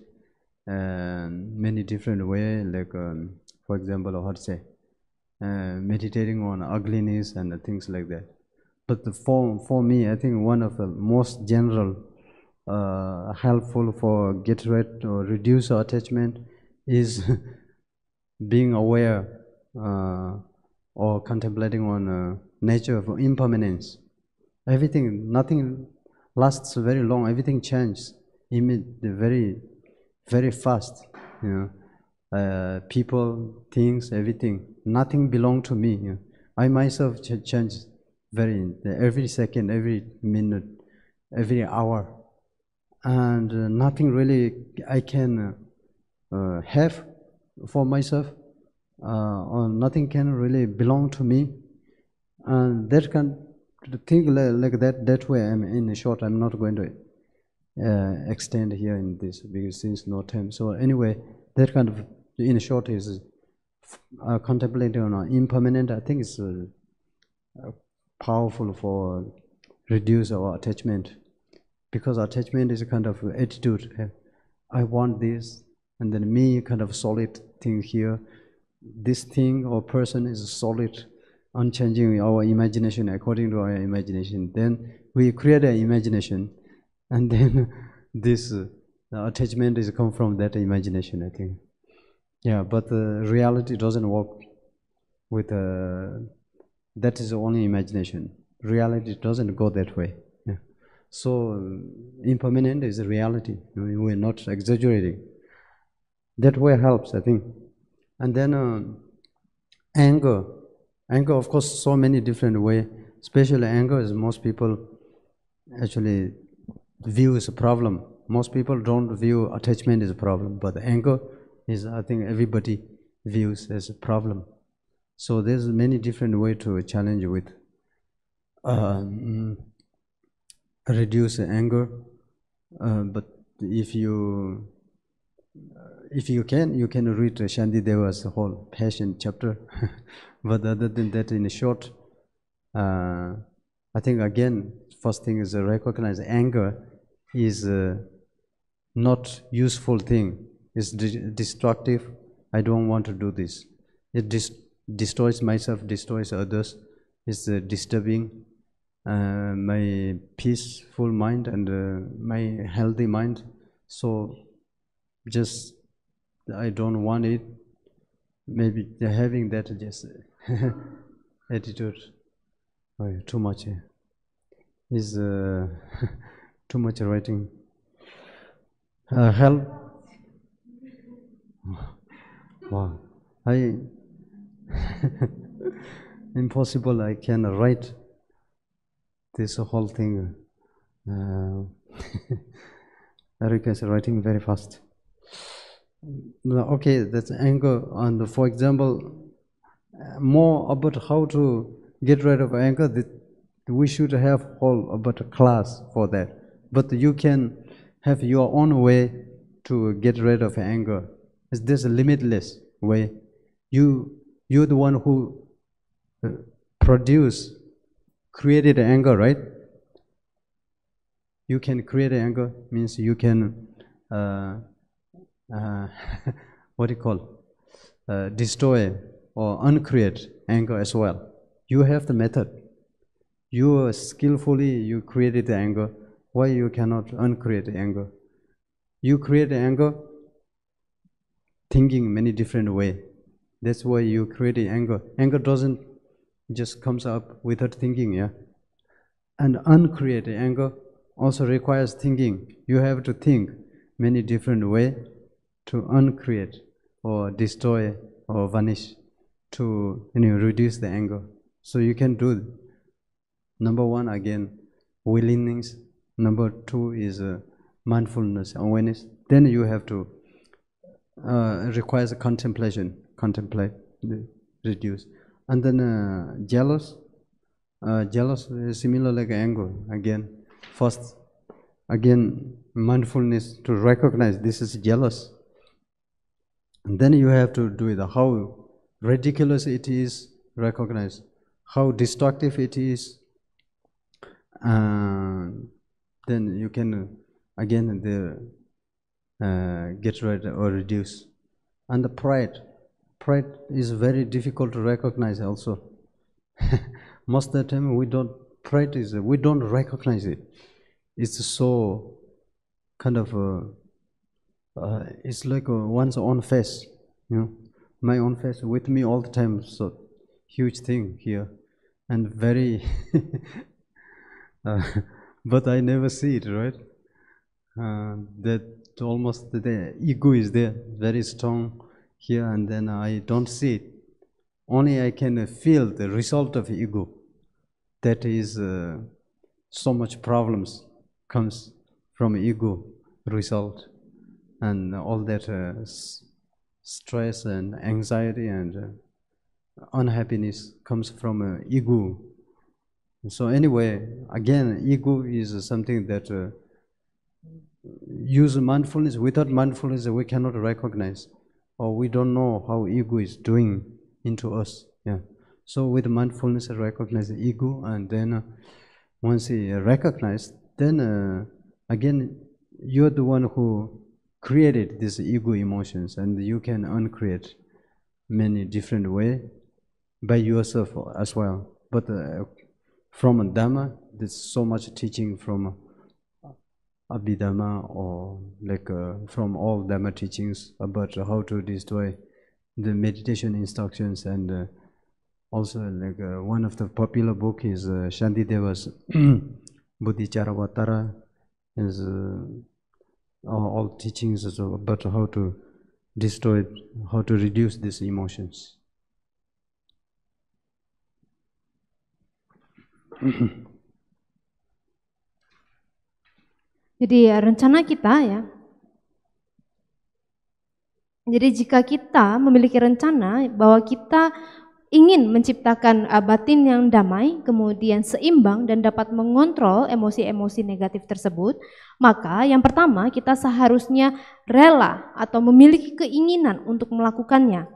and um, many different way like um, for example how to say uh, meditating on ugliness and things like that but for for me i think one of the most general uh, helpful for get rid or reduce attachment is being aware uh, or contemplating on uh, nature of impermanence. Everything, nothing lasts very long. Everything changes very, very fast. You know, uh, people, things, everything. Nothing belong to me. You know. I myself ch change very every second, every minute, every hour and uh, nothing really I can uh, have for myself, uh, or nothing can really belong to me, and that can think like, that that way. I'm in short. I'm not going to extend here in this because since no time. So anyway, that kind of in short is uh, contemplating on impermanent. I think it's powerful for reduce our attachment because attachment is a kind of attitude. Eh, I want this, and then me kind of solid thing here. This thing or person is solid, unchanging our imagination according to our imagination. Then we create an imagination, and then this uh, attachment is come from that imagination. I think. Yeah, but the reality doesn't work with uh, that is only imagination. Reality doesn't go that way. So impermanent is a reality. You know, we're not exaggerating. That way helps, I think. And then uh, anger, anger, of course, so many different way. Especially anger is most people actually view as a problem. Most people don't view attachment as a problem, but anger is, I think, everybody views as a problem. So there's many different way to challenge with. Uh, mm, reduce anger uh, but if you uh, if you can you can read Shanti Deva's whole passion chapter but other than that in short uh, i think again first thing is recognize anger is uh, not useful thing it's de destructive i don't want to do this it dis destroys myself destroys others it's uh, disturbing uh, my peaceful mind and uh, my healthy mind so just i don't want it maybe having that just attitude oh, too much is uh, too much uh, uh, writing uh, help wow i impossible i can write this whole thing, uh, Eric is writing very fast. Okay, that's anger. And for example, uh, more about how to get rid of anger, we should have all about a class for that. But you can have your own way to get rid of anger. It's this limitless way. You, you're the one who uh, produce created anger, right? You can create anger means you can uh, uh, what do you call uh, destroy or uncreate anger as well. You have the method. You skillfully you created the anger. Why you cannot uncreate anger? You create anger thinking many different way. That's why you create anger. Anger doesn't just comes up without thinking, yeah? And uncreated anger also requires thinking. You have to think many different way to uncreate or destroy or vanish to you know, reduce the anger. So you can do number one again willingness. Number two is uh, mindfulness, awareness. Then you have to uh, requires contemplation, contemplate, reduce and then uh, jealous uh, jealous is similar like anger again first again mindfulness to recognize this is jealous and then you have to do it how ridiculous it is recognize how destructive it is uh, then you can again the, uh, get rid or reduce and the pride pride is very difficult to recognize also. Most of the time we don't pride is we don't recognize it. It's so kind of a, uh, uh, it's like uh, one's own face, you know, my own face with me all the time. So huge thing here, and very. uh, but I never see it, right? Uh, that almost the ego is there, very strong here and then I don't see it. Only I can feel the result of ego. That is uh, so much problems comes from ego result and all that uh, stress and anxiety and uh, unhappiness comes from uh, ego. So anyway, again, ego is something that uh, use mindfulness. Without mindfulness, we cannot recognize or we don't know how ego is doing into us. Yeah. So with mindfulness, I recognize the ego, and then uh, once you recognize, then uh, again, you're the one who created these ego emotions, and you can uncreate many different way by yourself as well. But uh, from Dhamma, there's so much teaching from Abhidharma or like uh, from all Dhamma teachings about how to destroy the meditation instructions and uh, also like uh, one of the popular book is uh, Shantideva's Buddhicharavatara is uh, all teachings about how to destroy, how to reduce these emotions. Jadi ya, rencana kita ya. Jadi jika kita memiliki rencana bahwa kita ingin menciptakan eh, batin yang damai, kemudian seimbang dan dapat mengontrol emosi-emosi negatif tersebut, maka yang pertama kita seharusnya rela atau memiliki keinginan untuk melakukannya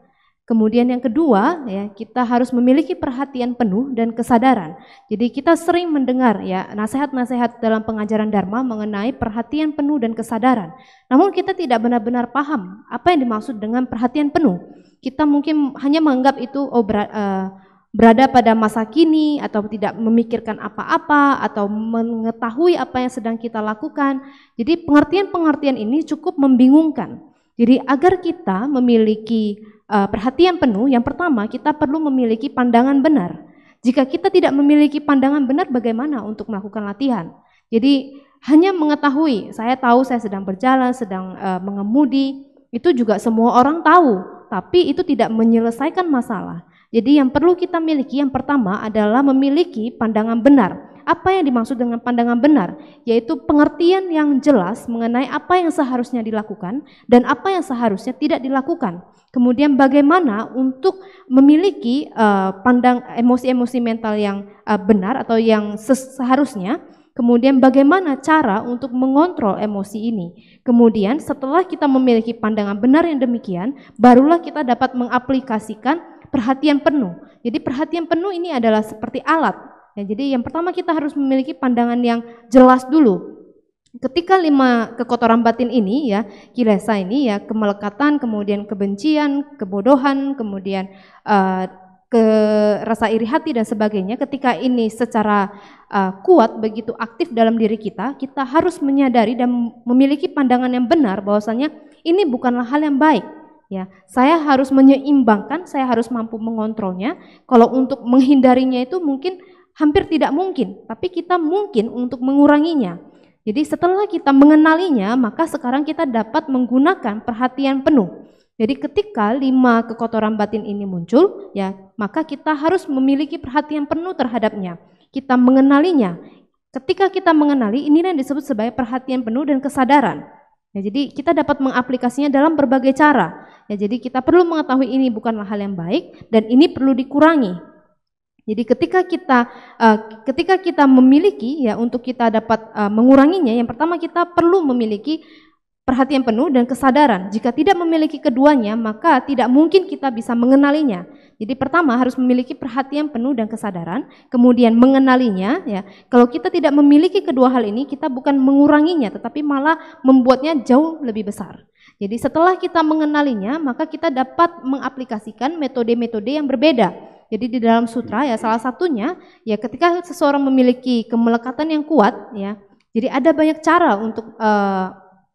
Kemudian yang kedua, ya, kita harus memiliki perhatian penuh dan kesadaran. Jadi kita sering mendengar ya nasihat-nasihat dalam pengajaran Dharma mengenai perhatian penuh dan kesadaran. Namun kita tidak benar-benar paham apa yang dimaksud dengan perhatian penuh. Kita mungkin hanya menganggap itu oh eh, berada pada masa kini atau tidak memikirkan apa-apa atau mengetahui apa yang sedang kita lakukan. Jadi pengertian-pengertian ini cukup membingungkan. Jadi agar kita memiliki uh, perhatian penuh, yang pertama kita perlu memiliki pandangan benar. Jika kita tidak memiliki pandangan benar, bagaimana untuk melakukan latihan? Jadi hanya mengetahui, saya tahu saya sedang berjalan, sedang uh, mengemudi, itu juga semua orang tahu, tapi itu tidak menyelesaikan masalah. Jadi yang perlu kita miliki yang pertama adalah memiliki pandangan benar apa yang dimaksud dengan pandangan benar, yaitu pengertian yang jelas mengenai apa yang seharusnya dilakukan dan apa yang seharusnya tidak dilakukan. Kemudian bagaimana untuk memiliki uh, pandang emosi-emosi mental yang uh, benar atau yang seharusnya, Kemudian bagaimana cara untuk mengontrol emosi ini? Kemudian setelah kita memiliki pandangan benar yang demikian, barulah kita dapat mengaplikasikan perhatian penuh. Jadi perhatian penuh ini adalah seperti alat Ya, jadi yang pertama kita harus memiliki pandangan yang jelas dulu. Ketika lima kekotoran batin ini ya, kilesa ini ya, kemelekatan, kemudian kebencian, kebodohan, kemudian uh, ke rasa iri hati dan sebagainya, ketika ini secara uh, kuat begitu aktif dalam diri kita, kita harus menyadari dan memiliki pandangan yang benar bahwasanya ini bukanlah hal yang baik ya saya harus menyeimbangkan saya harus mampu mengontrolnya kalau untuk menghindarinya itu mungkin hampir tidak mungkin, tapi kita mungkin untuk menguranginya. Jadi setelah kita mengenalinya, maka sekarang kita dapat menggunakan perhatian penuh. Jadi ketika lima kekotoran batin ini muncul, ya maka kita harus memiliki perhatian penuh terhadapnya. Kita mengenalinya. Ketika kita mengenali, ini yang disebut sebagai perhatian penuh dan kesadaran. Ya, jadi kita dapat mengaplikasinya dalam berbagai cara. Ya, jadi kita perlu mengetahui ini bukanlah hal yang baik dan ini perlu dikurangi. Jadi ketika kita uh, ketika kita memiliki ya untuk kita dapat uh, menguranginya yang pertama kita perlu memiliki perhatian penuh dan kesadaran. Jika tidak memiliki keduanya, maka tidak mungkin kita bisa mengenalinya. Jadi pertama harus memiliki perhatian penuh dan kesadaran, kemudian mengenalinya ya. Kalau kita tidak memiliki kedua hal ini, kita bukan menguranginya tetapi malah membuatnya jauh lebih besar. Jadi setelah kita mengenalinya, maka kita dapat mengaplikasikan metode-metode yang berbeda jadi di dalam sutra ya salah satunya ya ketika seseorang memiliki kemelekatan yang kuat ya. Jadi ada banyak cara untuk uh,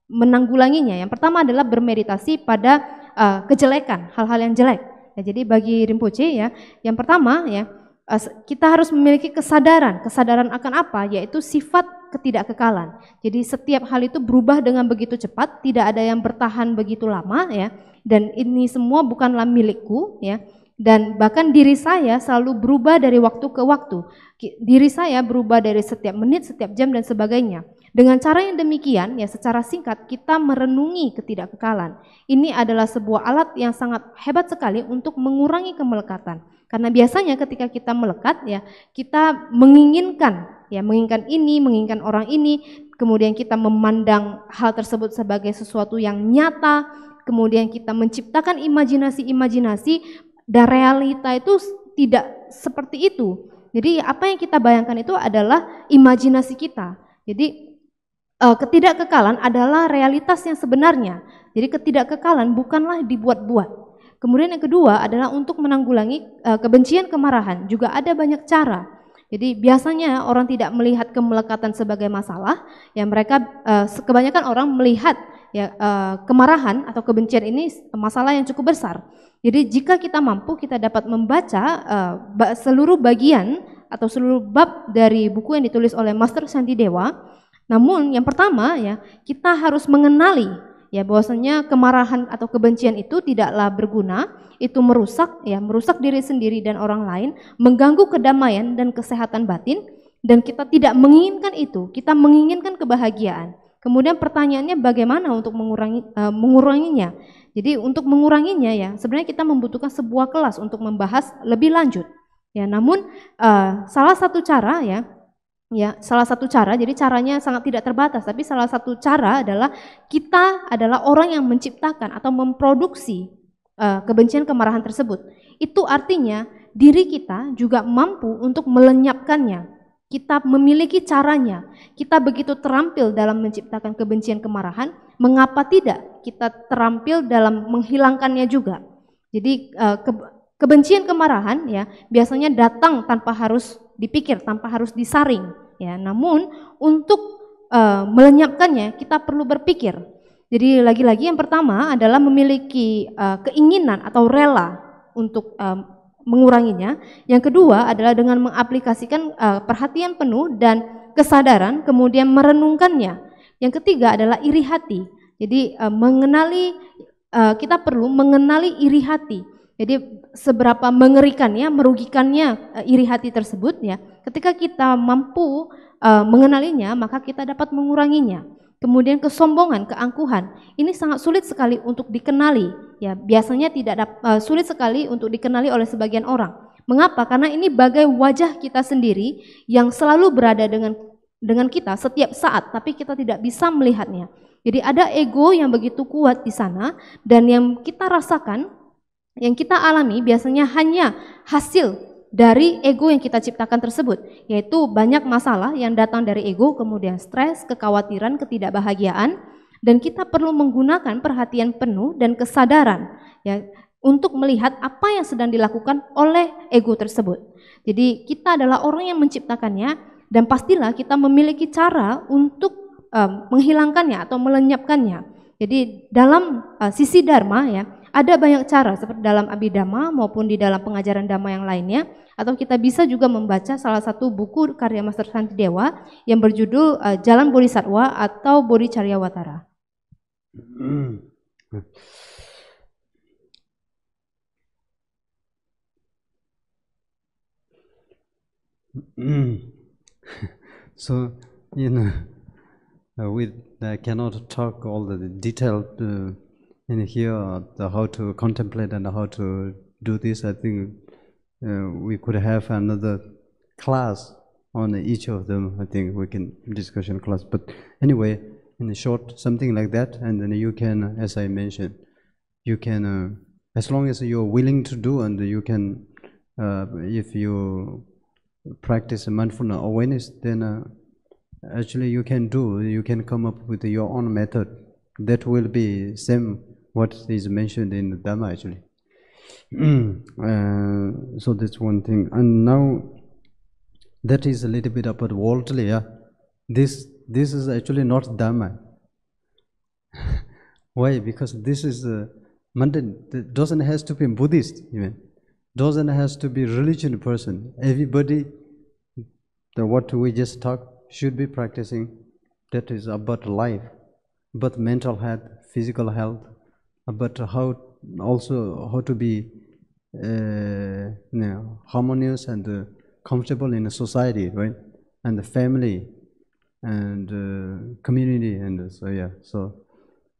menanggulanginya. Yang pertama adalah bermeditasi pada uh, kejelekan, hal-hal yang jelek. Ya, jadi bagi Rinpoche ya, yang pertama ya eh, kita harus memiliki kesadaran, kesadaran akan apa? Yaitu sifat ketidakkekalan. Jadi setiap hal itu berubah dengan begitu cepat, tidak ada yang bertahan begitu lama ya. Dan ini semua bukanlah milikku ya dan bahkan diri saya selalu berubah dari waktu ke waktu. Diri saya berubah dari setiap menit, setiap jam dan sebagainya. Dengan cara yang demikian, ya secara singkat kita merenungi ketidakkekalan. Ini adalah sebuah alat yang sangat hebat sekali untuk mengurangi kemelekatan. Karena biasanya ketika kita melekat ya, kita menginginkan ya menginginkan ini, menginginkan orang ini, kemudian kita memandang hal tersebut sebagai sesuatu yang nyata, kemudian kita menciptakan imajinasi-imajinasi dan realita itu tidak seperti itu. Jadi apa yang kita bayangkan itu adalah imajinasi kita. Jadi eh, ketidakkekalan adalah realitas yang sebenarnya. Jadi ketidakkekalan bukanlah dibuat-buat. Kemudian yang kedua adalah untuk menanggulangi eh, kebencian kemarahan juga ada banyak cara. Jadi biasanya orang tidak melihat kemelekatan sebagai masalah, yang mereka eh, kebanyakan orang melihat ya uh, kemarahan atau kebencian ini masalah yang cukup besar. Jadi jika kita mampu kita dapat membaca uh, seluruh bagian atau seluruh bab dari buku yang ditulis oleh Master Santi Dewa. Namun yang pertama ya, kita harus mengenali ya bahwasanya kemarahan atau kebencian itu tidaklah berguna, itu merusak ya, merusak diri sendiri dan orang lain, mengganggu kedamaian dan kesehatan batin dan kita tidak menginginkan itu. Kita menginginkan kebahagiaan. Kemudian pertanyaannya bagaimana untuk mengurangi uh, menguranginya? Jadi untuk menguranginya ya, sebenarnya kita membutuhkan sebuah kelas untuk membahas lebih lanjut. Ya, namun uh, salah satu cara ya Ya, salah satu cara, jadi caranya sangat tidak terbatas, tapi salah satu cara adalah kita adalah orang yang menciptakan atau memproduksi uh, kebencian kemarahan tersebut. Itu artinya diri kita juga mampu untuk melenyapkannya. Kita memiliki caranya. Kita begitu terampil dalam menciptakan kebencian kemarahan, mengapa tidak kita terampil dalam menghilangkannya juga? Jadi eh, kebencian kemarahan ya biasanya datang tanpa harus dipikir, tanpa harus disaring ya. Namun untuk uh, melenyapkannya kita perlu berpikir. Jadi lagi-lagi yang pertama adalah memiliki uh, keinginan atau rela untuk um, menguranginya. Yang kedua adalah dengan mengaplikasikan uh, perhatian penuh dan kesadaran, kemudian merenungkannya. Yang ketiga adalah iri hati. Jadi uh, mengenali uh, kita perlu mengenali iri hati. Jadi seberapa mengerikannya, merugikannya uh, iri hati tersebut ya. Ketika kita mampu uh, mengenalinya, maka kita dapat menguranginya. Kemudian kesombongan, keangkuhan, ini sangat sulit sekali untuk dikenali. Ya, biasanya tidak uh, sulit sekali untuk dikenali oleh sebagian orang. Mengapa? Karena ini bagai wajah kita sendiri yang selalu berada dengan dengan kita setiap saat, tapi kita tidak bisa melihatnya. Jadi ada ego yang begitu kuat di sana dan yang kita rasakan, yang kita alami biasanya hanya hasil dari ego yang kita ciptakan tersebut, yaitu banyak masalah yang datang dari ego, kemudian stres, kekhawatiran, ketidakbahagiaan, dan kita perlu menggunakan perhatian penuh dan kesadaran ya untuk melihat apa yang sedang dilakukan oleh ego tersebut. Jadi kita adalah orang yang menciptakannya dan pastilah kita memiliki cara untuk um, menghilangkannya atau melenyapkannya. Jadi dalam uh, sisi dharma ya, ada banyak cara seperti dalam abidama maupun di dalam pengajaran dhamma yang lainnya atau kita bisa juga membaca salah satu buku karya Master Santi Dewa yang berjudul uh, Jalan Bodhisatwa atau Bori so, you know, uh, we I cannot talk all the detailed uh, And here, the how to contemplate and how to do this, I think uh, we could have another class on each of them. I think we can discussion class. But anyway, in short, something like that, and then you can, as I mentioned, you can, uh, as long as you're willing to do, and you can, uh, if you practice mindfulness awareness, then uh, actually you can do. You can come up with your own method. That will be same what is mentioned in the Dhamma actually. Hmm. uh, so that's one thing. And now that is a little bit about worldly. Yeah? This this is actually not Dhamma. Why? Because this is a mundane. It doesn't has to be Buddhist even. Doesn't has to be religion person. Everybody, the what we just talked should be practicing. That is about life, but mental health, physical health, but how also how to be uh, you know, harmonious and uh, comfortable in a society, right? And the family and uh, community, and uh, so yeah. So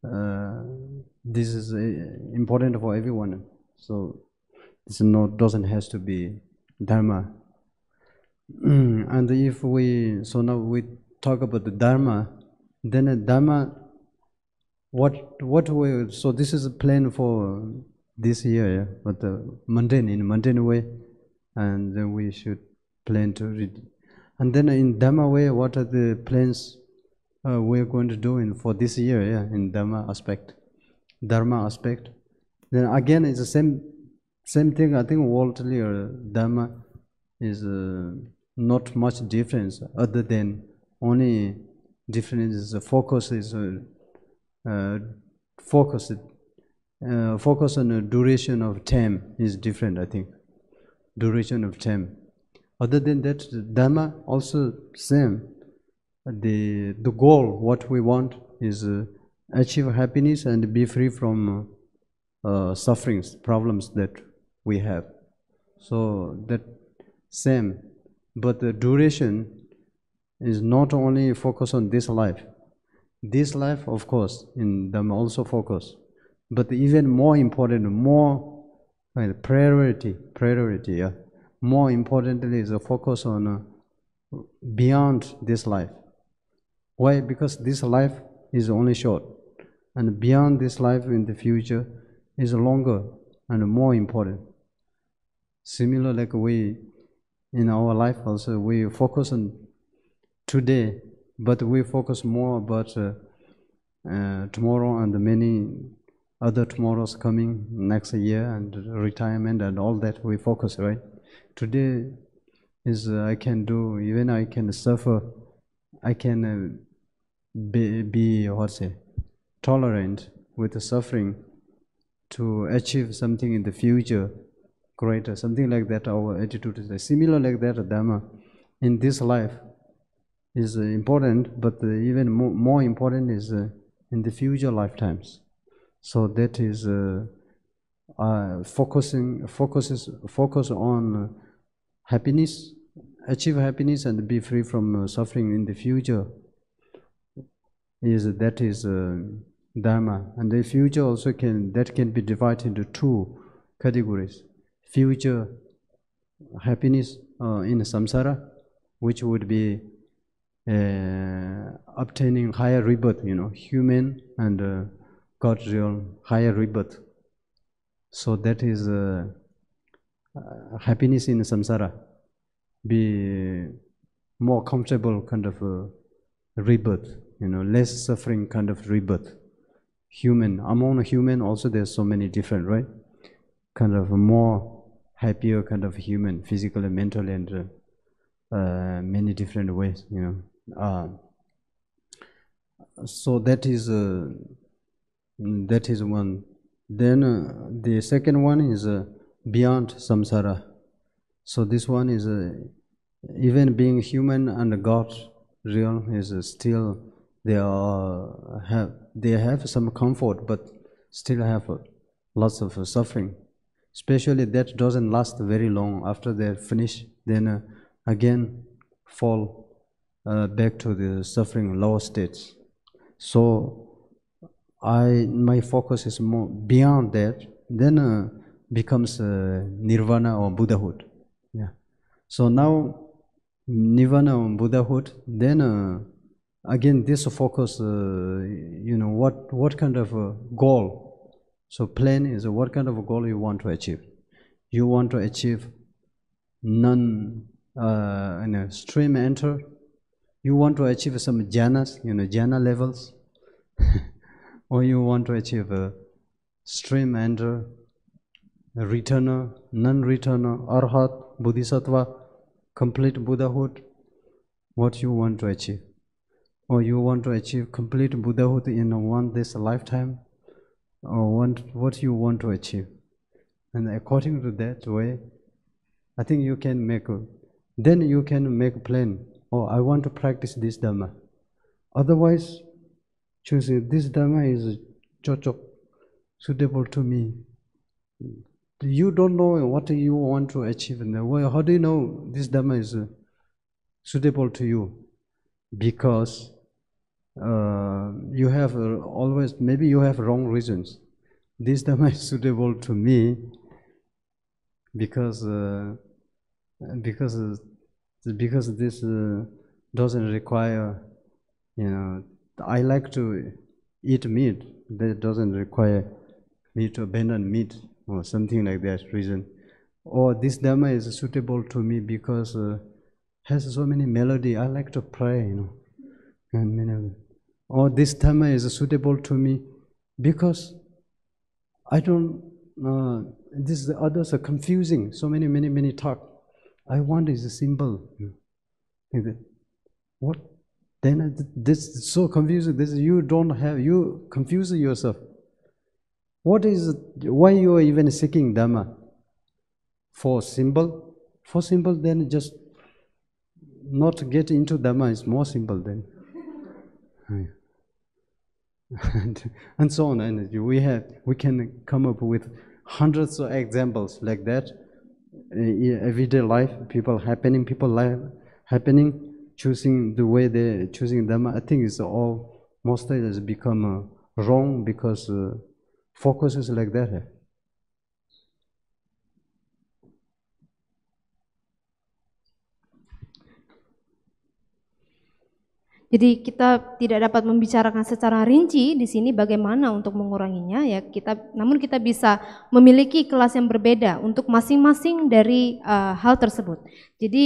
uh, this is uh, important for everyone. So this not doesn't has to be dharma. and if we so now we talk about the dharma, then the dharma what, what we so this is a plan for this year, yeah? but uh, mundane, in mundane way, and then we should plan to read. And then in Dharma way, what are the plans uh, we're going to do in, for this year, yeah, in Dharma aspect, Dharma aspect. Then again, it's the same, same thing. I think worldly or uh, Dharma is uh, not much difference other than only difference is the focus is uh, uh, focus uh, focus on the duration of time is different, I think. Duration of time. Other than that, Dharma also same. The, the goal, what we want is uh, achieve happiness and be free from uh, sufferings, problems that we have. So that same, but the duration is not only focus on this life, this life, of course, in them also focus. But even more important, more priority, priority, yeah? more importantly is a focus on uh, beyond this life. Why? Because this life is only short, and beyond this life in the future is longer and more important. Similar, like we in our life also, we focus on today but we focus more about uh, uh, tomorrow and many other tomorrows coming next year and retirement and all that we focus right today is uh, i can do even i can suffer i can uh, be, be what say tolerant with the suffering to achieve something in the future greater something like that our attitude is similar like that dharma in this life is uh, important, but uh, even more, more important is uh, in the future lifetimes. So that is focusing focuses focus on happiness, achieve happiness, and be free from suffering in the future. Is that is dharma, and the future also can that can be divided into two categories: future happiness uh, in samsara, which would be uh, obtaining higher rebirth, you know, human and uh, God real higher rebirth. So that is uh, uh, happiness in samsara. Be more comfortable kind of uh, rebirth, you know, less suffering kind of rebirth. Human, among human also there's so many different, right? Kind of more happier kind of human, physically, mentally, and uh, uh, many different ways, you know. Uh, so that is uh, that is one. Then uh, the second one is beyond samsara. So this one is even being human and God realm is still they are have they have some comfort but still have lots of suffering especially that doesn't last very long after they finish then again fall uh, back to the suffering lower states. So I my focus is more beyond that. Then uh, becomes uh, nirvana or Buddhahood. Yeah. So now nirvana or Buddhahood. Then uh, again this focus. Uh, you know what what kind of a goal? So plan is what kind of a goal you want to achieve. You want to achieve non uh, you know, stream enter you want to achieve some jhanas, you know, jhana levels, or you want to achieve a stream enter, a returner, non-returner, arhat, bodhisattva, complete Buddhahood, what you want to achieve. Or you want to achieve complete Buddhahood in one this lifetime, or want, what you want to achieve. And according to that way, I think you can make, then you can make plan oh, I want to practice this Dhamma. Otherwise, choosing this Dhamma is chochok, suitable to me. You don't know what you want to achieve. in the How do you know this Dhamma is uh, suitable to you? Because uh, you have uh, always, maybe you have wrong reasons. This Dhamma is suitable to me because uh, because uh, because this uh, doesn't require, you know, I like to eat meat. That doesn't require me to abandon meat or something like that reason. Or this Dhamma is suitable to me because uh, has so many melody. I like to pray, you know, and many of Or this Dhamma is suitable to me because I don't, uh, this others are confusing. So many, many, many talk I want is a symbol. What? Then this is so confusing. This you don't have. You confuse yourself. What is why you are even seeking dharma? For symbol? For symbol? Then just not get into dharma is more simple then. and, and so on. And we have we can come up with hundreds of examples like that everyday life, people happening, people life happening, choosing the way they choosing them. I think it's all mostly has become uh, wrong because uh, focus is like that. Eh? Jadi kita tidak dapat membicarakan secara rinci di sini bagaimana untuk menguranginya ya kita namun kita bisa memiliki kelas yang berbeda untuk masing-masing dari uh, hal tersebut. Jadi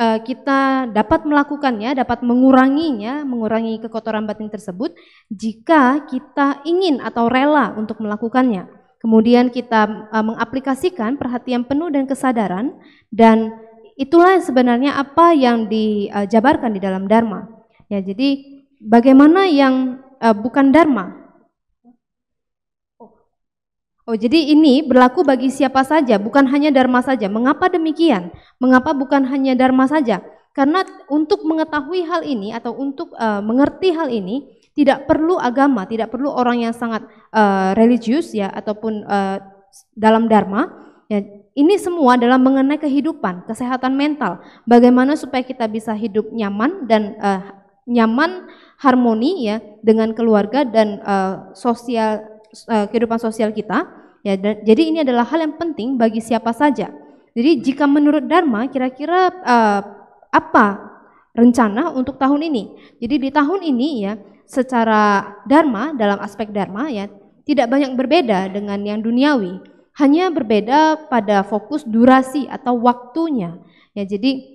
uh, kita dapat melakukannya, dapat menguranginya, mengurangi kekotoran batin tersebut jika kita ingin atau rela untuk melakukannya. Kemudian kita uh, mengaplikasikan perhatian penuh dan kesadaran dan itulah sebenarnya apa yang dijabarkan di dalam dharma Ya, jadi bagaimana yang uh, bukan dharma? Oh, oh, jadi ini berlaku bagi siapa saja, bukan hanya dharma saja. Mengapa demikian? Mengapa bukan hanya dharma saja? Karena untuk mengetahui hal ini atau untuk uh, mengerti hal ini tidak perlu agama, tidak perlu orang yang sangat uh, religius ya ataupun uh, dalam dharma. Ya, ini semua dalam mengenai kehidupan, kesehatan mental. Bagaimana supaya kita bisa hidup nyaman dan uh, nyaman harmoni ya dengan keluarga dan uh, sosial uh, kehidupan sosial kita ya dan, jadi ini adalah hal yang penting bagi siapa saja jadi jika menurut Dharma kira-kira uh, apa rencana untuk tahun ini jadi di tahun ini ya secara Dharma dalam aspek Dharma ya tidak banyak berbeda dengan yang duniawi hanya berbeda pada fokus durasi atau waktunya ya jadi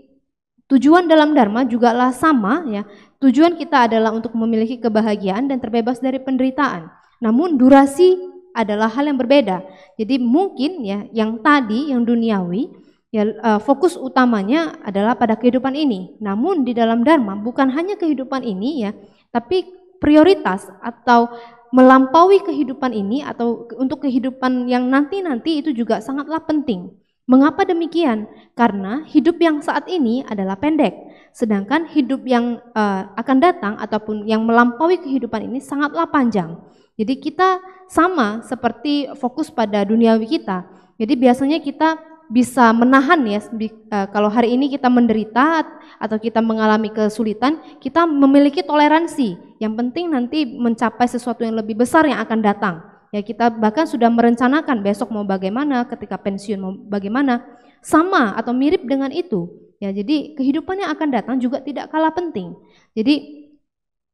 Tujuan dalam dharma juga lah sama ya, Tujuan kita adalah untuk memiliki kebahagiaan dan terbebas dari penderitaan. Namun durasi adalah hal yang berbeda. Jadi mungkin ya yang tadi yang duniawi ya e, fokus utamanya adalah pada kehidupan ini. Namun di dalam dharma bukan hanya kehidupan ini ya, tapi prioritas atau melampaui kehidupan ini atau untuk kehidupan yang nanti-nanti itu juga sangatlah penting. Mengapa demikian? Karena hidup yang saat ini adalah pendek, sedangkan hidup yang uh, akan datang ataupun yang melampaui kehidupan ini sangatlah panjang. Jadi kita sama seperti fokus pada duniawi kita. Jadi biasanya kita bisa menahan ya eh, kalau hari ini kita menderita atau kita mengalami kesulitan, kita memiliki toleransi. Yang penting nanti mencapai sesuatu yang lebih besar yang akan datang ya kita bahkan sudah merencanakan besok mau bagaimana, ketika pensiun mau bagaimana, sama atau mirip dengan itu. Ya, jadi kehidupan yang akan datang juga tidak kalah penting. Jadi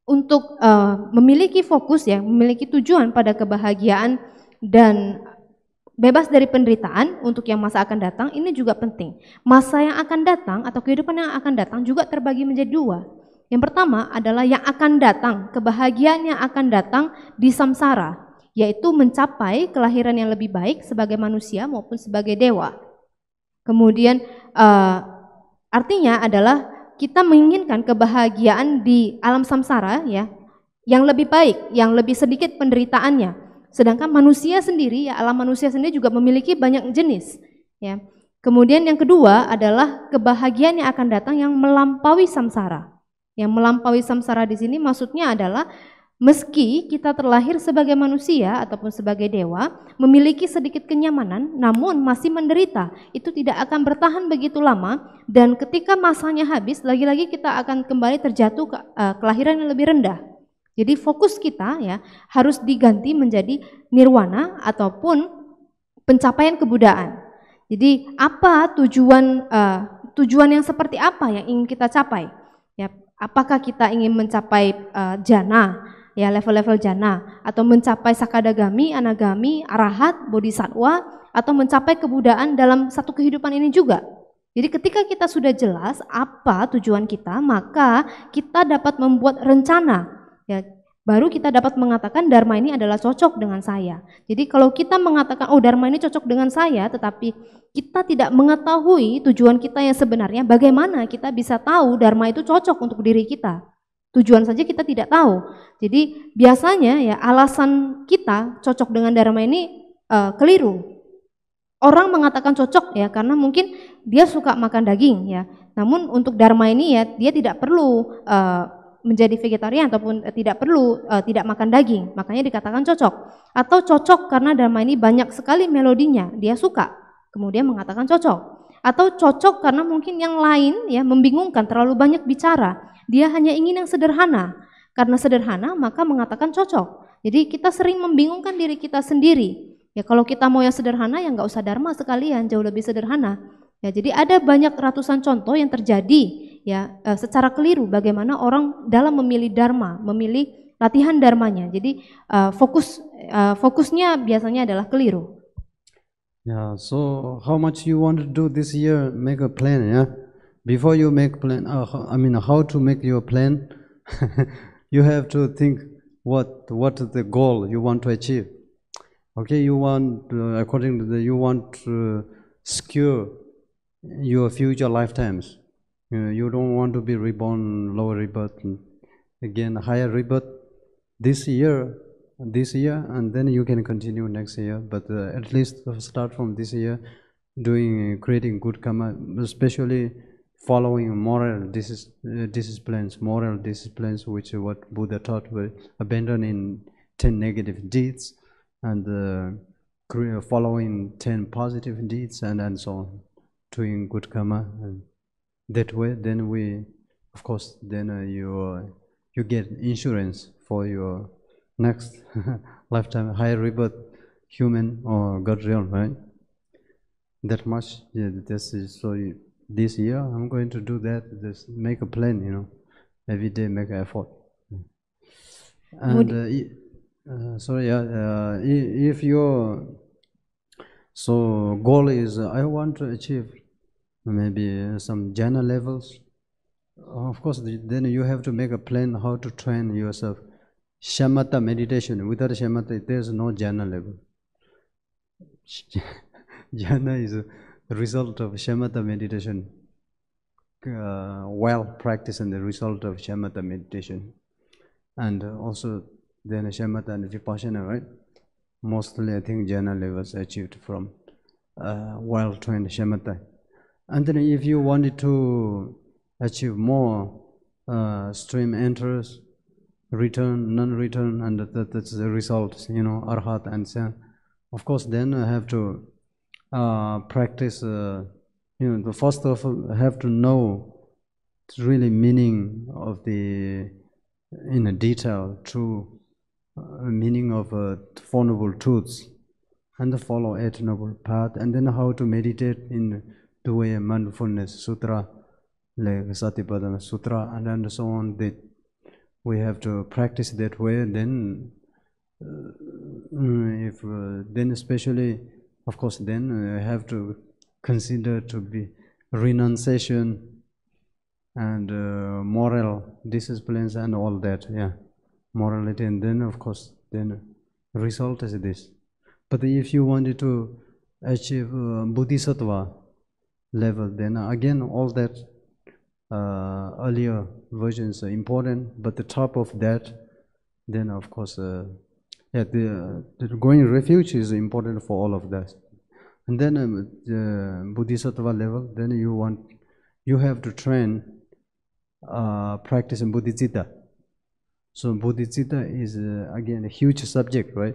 untuk uh, memiliki fokus ya, memiliki tujuan pada kebahagiaan dan bebas dari penderitaan untuk yang masa akan datang ini juga penting. Masa yang akan datang atau kehidupan yang akan datang juga terbagi menjadi dua. Yang pertama adalah yang akan datang, kebahagiaannya akan datang di samsara, yaitu mencapai kelahiran yang lebih baik sebagai manusia maupun sebagai dewa. Kemudian uh, artinya adalah kita menginginkan kebahagiaan di alam samsara ya, yang lebih baik, yang lebih sedikit penderitaannya. Sedangkan manusia sendiri ya alam manusia sendiri juga memiliki banyak jenis ya. Kemudian yang kedua adalah kebahagiaan yang akan datang yang melampaui samsara. Yang melampaui samsara di sini maksudnya adalah Meski kita terlahir sebagai manusia ataupun sebagai dewa, memiliki sedikit kenyamanan, namun masih menderita, itu tidak akan bertahan begitu lama. Dan ketika masanya habis, lagi-lagi kita akan kembali terjatuh ke uh, kelahiran yang lebih rendah. Jadi fokus kita ya harus diganti menjadi nirwana ataupun pencapaian kebudaan. Jadi apa tujuan uh, tujuan yang seperti apa yang ingin kita capai? Ya, apakah kita ingin mencapai uh, jana ya level-level jana atau mencapai sakadagami, anagami, arahat, bodhisattva atau mencapai kebudaan dalam satu kehidupan ini juga. Jadi ketika kita sudah jelas apa tujuan kita, maka kita dapat membuat rencana. Ya, baru kita dapat mengatakan dharma ini adalah cocok dengan saya. Jadi kalau kita mengatakan oh dharma ini cocok dengan saya, tetapi kita tidak mengetahui tujuan kita yang sebenarnya, bagaimana kita bisa tahu dharma itu cocok untuk diri kita? tujuan saja kita tidak tahu. Jadi biasanya ya alasan kita cocok dengan dharma ini uh, keliru. Orang mengatakan cocok ya karena mungkin dia suka makan daging ya. Namun untuk dharma ini ya dia tidak perlu uh, menjadi vegetarian ataupun eh, tidak perlu uh, tidak makan daging. Makanya dikatakan cocok. Atau cocok karena dharma ini banyak sekali melodinya, dia suka. Kemudian mengatakan cocok. Atau cocok karena mungkin yang lain ya membingungkan, terlalu banyak bicara dia hanya ingin yang sederhana. Karena sederhana maka mengatakan cocok. Jadi kita sering membingungkan diri kita sendiri. Ya kalau kita mau yang sederhana yang nggak usah dharma sekalian, jauh lebih sederhana. Ya jadi ada banyak ratusan contoh yang terjadi ya eh, secara keliru bagaimana orang dalam memilih dharma, memilih latihan dharmanya. Jadi eh, fokus eh, fokusnya biasanya adalah keliru. Yeah, so how much you want to do this year? Make a plan, yeah. Before you make plan, uh, I mean, how to make your plan, you have to think what what is the goal you want to achieve. Okay, you want uh, according to the you want to secure your future lifetimes. you don't want to be reborn lower rebirth, again higher rebirth this year, this year, and then you can continue next year. But uh, at least start from this year, doing creating good karma, especially following moral dis uh, disciplines, moral disciplines, which is what Buddha taught, were abandoning 10 negative deeds and uh, uh, following 10 positive deeds and, and so on, doing good karma. And that way, then we, of course, then uh, you, uh, you get insurance for your next lifetime, higher rebirth, human or God realm, right? That much, yeah, this is so you, this year I'm going to do that. Just make a plan, you know, every day make an effort. And uh, uh, sorry, uh, uh if your so goal is uh, I want to achieve maybe uh, some jhana levels. Of course, then you have to make a plan how to train yourself. Shamatha meditation. Without shamatha, there is no jhana level. jhana is result of shamatha meditation, uh, practiced, and the result of shamatha meditation, and also then shamatha and vipassana, right? Mostly, I think generally was achieved from uh, trained shamatha. And then, if you wanted to achieve more uh, stream enters, return, non-return, and that, that's the results, you know, arhat and so on. Of course, then I have to uh, practice, uh, you know, the first of all, have to know the really meaning of the, in a detail, true uh, meaning of uh, Four Noble Truths and follow Eight Noble Path and then how to meditate in the way Mindfulness Sutra, like Satipatthana Sutra and, so on. That we have to practice that way then uh, mm, if uh, then especially of course, then uh, I have to consider to be renunciation and uh, moral disciplines and all that. Yeah, morality, and then of course, then result is this. But if you wanted to achieve uh, bodhisattva level, then again all that uh, earlier versions are important. But the top of that, then of course. Uh, yeah, the, the going refuge is important for all of us. And then um, the Bodhisattva level, then you want, you have to train uh, practice in Bodhicitta. So bodhicitta is uh, again a huge subject, right?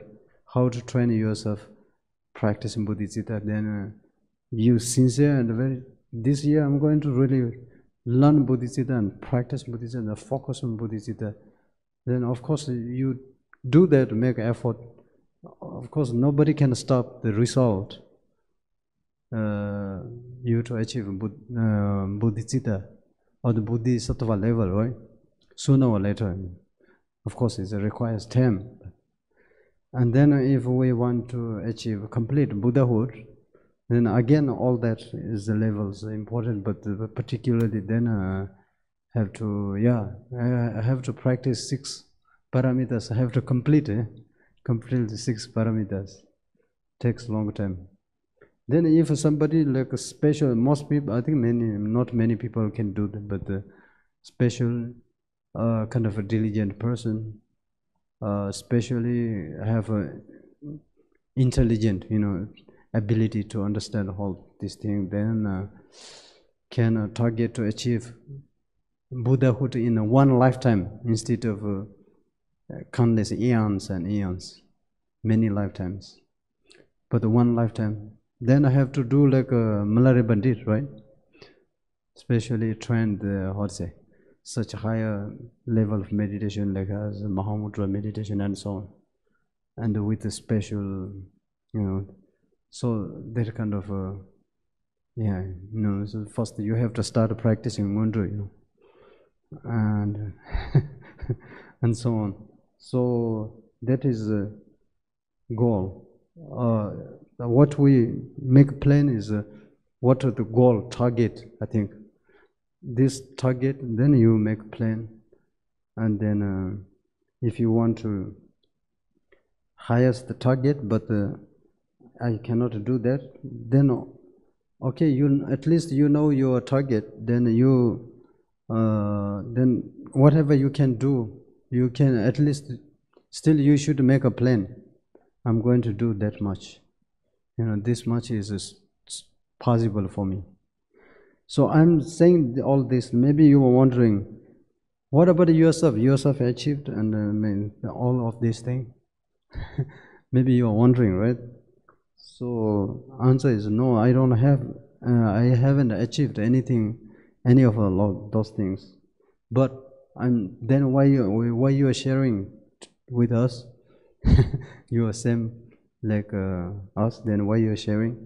How to train yourself, practice in bodhicitta. Then uh, you sincere and very. This year I'm going to really learn bodhicitta and practice bodhicitta and focus on bodhicitta. Then of course you do that, make effort. Of course, nobody can stop the result uh, you to achieve Bud uh, or the bodhisattva level, right? Sooner or later. Of course, it requires time. And then if we want to achieve complete Buddhahood, then again all that is the levels important, but particularly then uh, have to, yeah, I uh, have to practice six parameters I have to complete, eh? complete the six parameters. Takes long time. Then if somebody like special, most people, I think many, not many people can do that, but a special uh, kind of a diligent person, uh, especially have a intelligent, you know, ability to understand all this thing, then uh, can target to achieve Buddhahood in one lifetime instead of countless eons and eons, many lifetimes. But one lifetime, then I have to do like a Malari Bandit, right? Especially trained, uh, how to say, such higher level of meditation like as Mahamudra meditation and so on. And with a special, you know, so that kind of, uh, yeah, you know, so first you have to start practicing Mudra, you know, and, and so on. So that is the goal. Uh, what we make plan is uh, what are the goal target. I think this target, then you make plan, and then uh, if you want to highest the target, but uh, I cannot do that, then okay, you at least you know your target. Then you uh, then whatever you can do you can at least still you should make a plan i'm going to do that much you know this much is possible for me so i'm saying all this maybe you were wondering what about yourself yourself achieved and uh, I mean, all of this thing maybe you are wondering right so answer is no i don't have uh, i haven't achieved anything any of those things but and then why you why you are sharing with us you are same like uh, us then why you are sharing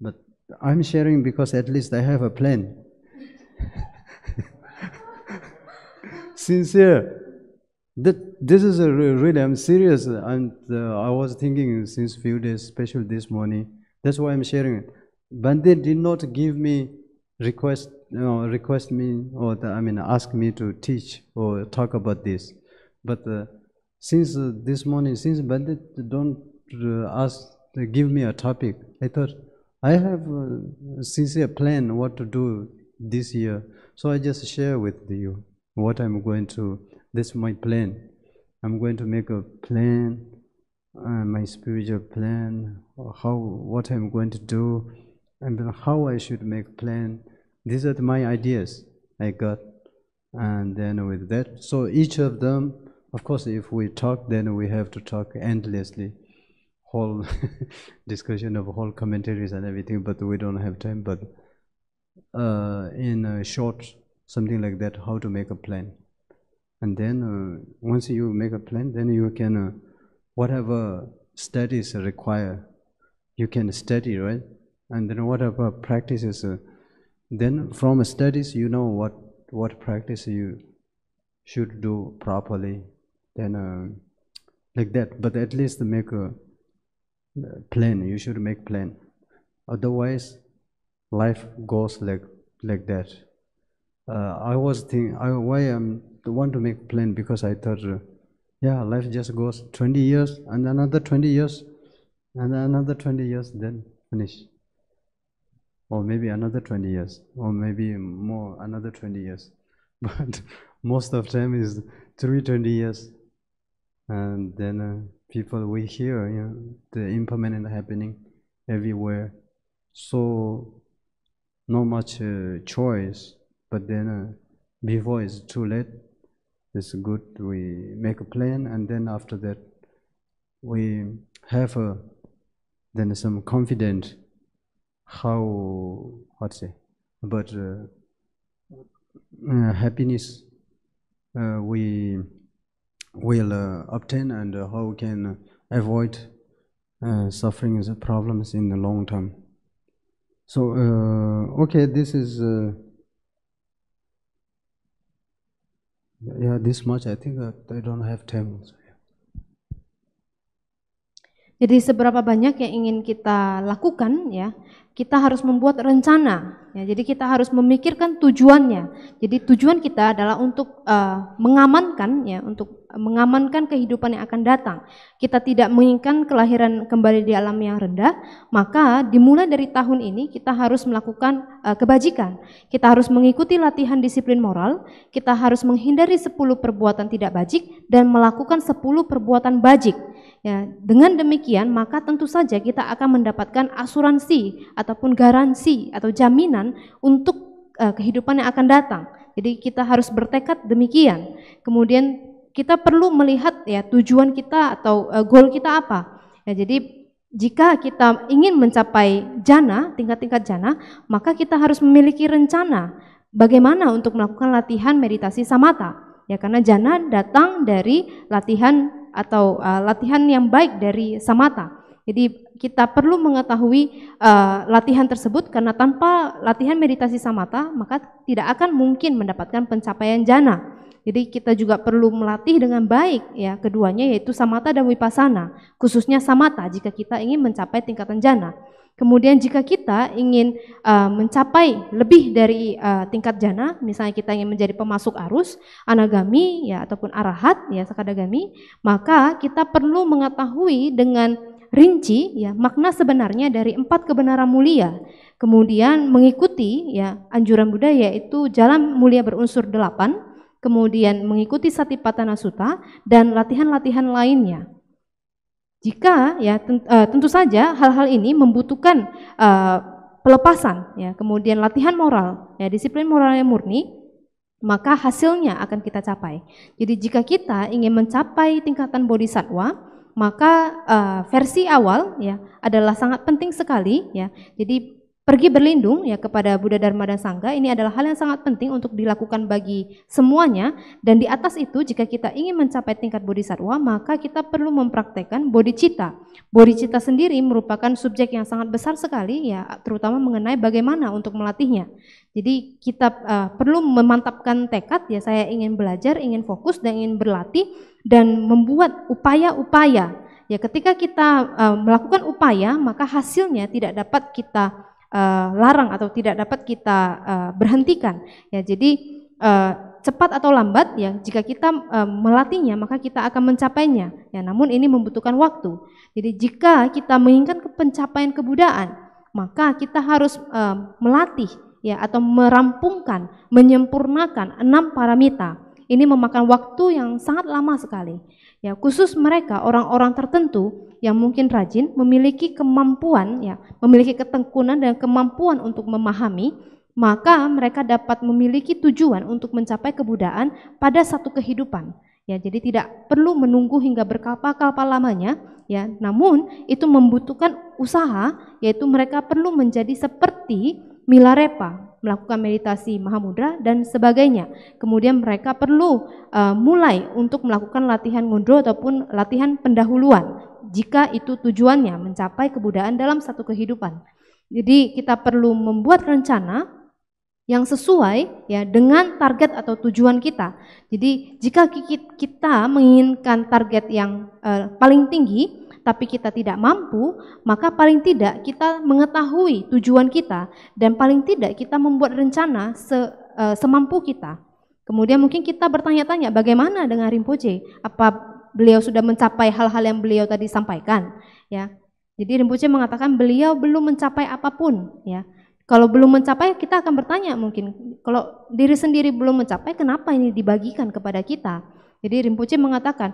but i'm sharing because at least i have a plan sincere that this is a re really i'm serious and uh, i was thinking since few days especially this morning that's why i'm sharing it but they did not give me request you know, request me or the, I mean ask me to teach or talk about this. But uh, since uh, this morning, since Bandit don't uh, ask, uh, give me a topic, I thought I have uh, a sincere plan what to do this year. So I just share with you what I'm going to. is my plan. I'm going to make a plan, uh, my spiritual plan, how what I'm going to do, and how I should make plan these are my ideas I got. And then with that, so each of them, of course, if we talk, then we have to talk endlessly, whole discussion of whole commentaries and everything, but we don't have time. But uh, in a short, something like that, how to make a plan. And then uh, once you make a plan, then you can, uh, whatever studies require, you can study, right? And then whatever practices uh, then from studies, you know what, what practice you should do properly. Then uh, like that, but at least make a uh, plan. You should make plan. Otherwise, life goes like like that. Uh, I was think I why I'm the one to make plan because I thought, uh, yeah, life just goes 20 years and another 20 years and another 20 years, then finish or maybe another 20 years, or maybe more, another 20 years. But most of time is three, 20 years. And then uh, people, we hear you know, the impermanent happening everywhere. So, not much uh, choice, but then uh, before it's too late, it's good we make a plan, and then after that, we have a, uh, then some confidence how what say about uh, uh, happiness uh, we will obtain and how we can avoid suffering the problems in the long term. So okay, this is yeah this much. I think I don't have time. Jadi seberapa banyak yang ingin kita lakukan ya, kita harus membuat rencana. Ya, jadi kita harus memikirkan tujuannya. Jadi tujuan kita adalah untuk uh, mengamankan ya, untuk mengamankan kehidupan yang akan datang, kita tidak menginginkan kelahiran kembali di alam yang rendah, maka dimulai dari tahun ini kita harus melakukan uh, kebajikan. Kita harus mengikuti latihan disiplin moral, kita harus menghindari 10 perbuatan tidak bajik dan melakukan 10 perbuatan bajik. Ya, dengan demikian maka tentu saja kita akan mendapatkan asuransi ataupun garansi atau jaminan untuk uh, kehidupan yang akan datang. Jadi kita harus bertekad demikian. Kemudian kita perlu melihat ya tujuan kita atau eh, goal kita apa. Ya, jadi jika kita ingin mencapai jana, tingkat-tingkat jana, maka kita harus memiliki rencana bagaimana untuk melakukan latihan meditasi samata. Ya karena jana datang dari latihan atau uh, latihan yang baik dari samata. Jadi kita perlu mengetahui uh, latihan tersebut karena tanpa latihan meditasi samata maka tidak akan mungkin mendapatkan pencapaian jana. Jadi kita juga perlu melatih dengan baik ya keduanya yaitu samata dan wipasana, khususnya samata jika kita ingin mencapai tingkatan jana. Kemudian jika kita ingin uh, mencapai lebih dari uh, tingkat jana, misalnya kita ingin menjadi pemasuk arus, anagami ya ataupun arahat ya sakadagami, maka kita perlu mengetahui dengan rinci ya makna sebenarnya dari empat kebenaran mulia. Kemudian mengikuti ya anjuran Buddha yaitu jalan mulia berunsur delapan kemudian mengikuti patana suta dan latihan-latihan lainnya. Jika ya eh, tentu saja hal-hal ini membutuhkan uh, pelepasan ya, kemudian latihan moral ya, disiplin moral yang murni maka hasilnya akan kita capai. Jadi jika kita ingin mencapai tingkatan bodhisatwa, maka uh, versi awal ya adalah sangat penting sekali ya. Jadi Pergi berlindung ya kepada Buddha Dharma dan Sangha ini adalah hal yang sangat penting untuk dilakukan bagi semuanya dan di atas itu jika kita ingin mencapai tingkat bodhisattva maka kita perlu mempraktekkan bodhicitta. Bodhicitta sendiri merupakan subjek yang sangat besar sekali ya terutama mengenai bagaimana untuk melatihnya. Jadi kita uh, perlu memantapkan tekad ya saya ingin belajar, ingin fokus dan ingin berlatih dan membuat upaya-upaya. Ya ketika kita uh, melakukan upaya maka hasilnya tidak dapat kita uh, larang atau tidak dapat kita uh, berhentikan. Ya, jadi uh, cepat atau lambat ya, jika kita uh, melatihnya maka kita akan mencapainya. Ya, namun ini membutuhkan waktu. Jadi jika kita menginginkan pencapaian kebudayaan, maka kita harus uh, melatih ya atau merampungkan, menyempurnakan enam paramita. Ini memakan waktu yang sangat lama sekali. Ya, khusus mereka orang-orang tertentu yang mungkin rajin memiliki kemampuan ya, memiliki ketekunan dan kemampuan untuk memahami, maka mereka dapat memiliki tujuan untuk mencapai kebudayaan pada satu kehidupan. Ya, jadi tidak perlu menunggu hingga berkapal-kapal lamanya, ya. Namun itu membutuhkan usaha, yaitu mereka perlu menjadi seperti Milarepa melakukan meditasi mahamudra dan sebagainya. Kemudian mereka perlu uh, mulai untuk melakukan latihan ngundro ataupun latihan pendahuluan jika itu tujuannya mencapai kebudayaan dalam satu kehidupan. Jadi kita perlu membuat rencana yang sesuai ya dengan target atau tujuan kita. Jadi jika kita menginginkan target yang uh, paling tinggi, tapi kita tidak mampu, maka paling tidak kita mengetahui tujuan kita dan paling tidak kita membuat rencana se, uh, semampu kita. Kemudian mungkin kita bertanya-tanya bagaimana dengan Rinpoche? Apa beliau sudah mencapai hal-hal yang beliau tadi sampaikan, ya. Jadi Rinpoche mengatakan beliau belum mencapai apapun, ya. Kalau belum mencapai, kita akan bertanya mungkin. Kalau diri sendiri belum mencapai, kenapa ini dibagikan kepada kita? Jadi Rinpoche mengatakan,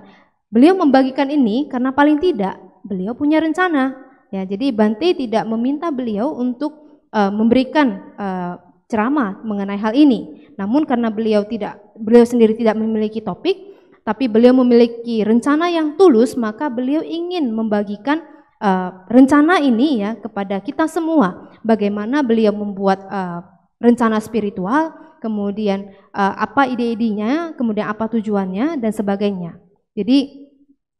Beliau membagikan ini karena paling tidak beliau punya rencana. Ya, jadi Bante tidak meminta beliau untuk uh, memberikan uh, ceramah mengenai hal ini. Namun karena beliau tidak beliau sendiri tidak memiliki topik, tapi beliau memiliki rencana yang tulus, maka beliau ingin membagikan uh, rencana ini ya kepada kita semua. Bagaimana beliau membuat uh, rencana spiritual, kemudian uh, apa ide-idenya, kemudian apa tujuannya dan sebagainya. Jadi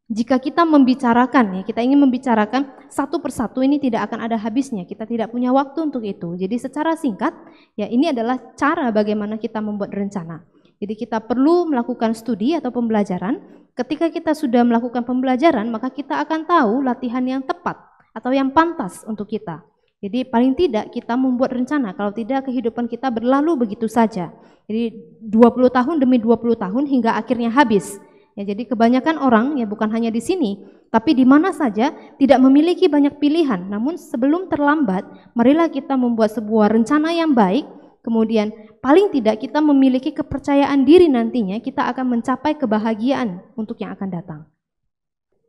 jika kita membicarakan ya, kita ingin membicarakan satu persatu ini tidak akan ada habisnya. Kita tidak punya waktu untuk itu. Jadi secara singkat, ya ini adalah cara bagaimana kita membuat rencana. Jadi kita perlu melakukan studi atau pembelajaran. Ketika kita sudah melakukan pembelajaran, maka kita akan tahu latihan yang tepat atau yang pantas untuk kita. Jadi paling tidak kita membuat rencana, kalau tidak kehidupan kita berlalu begitu saja. Jadi 20 tahun demi 20 tahun hingga akhirnya habis. Ya, jadi kebanyakan orang ya bukan hanya di sini, tapi di mana saja tidak memiliki banyak pilihan. Namun sebelum terlambat, marilah kita membuat sebuah rencana yang baik. Kemudian paling tidak kita memiliki kepercayaan diri nantinya kita akan mencapai kebahagiaan untuk yang akan datang.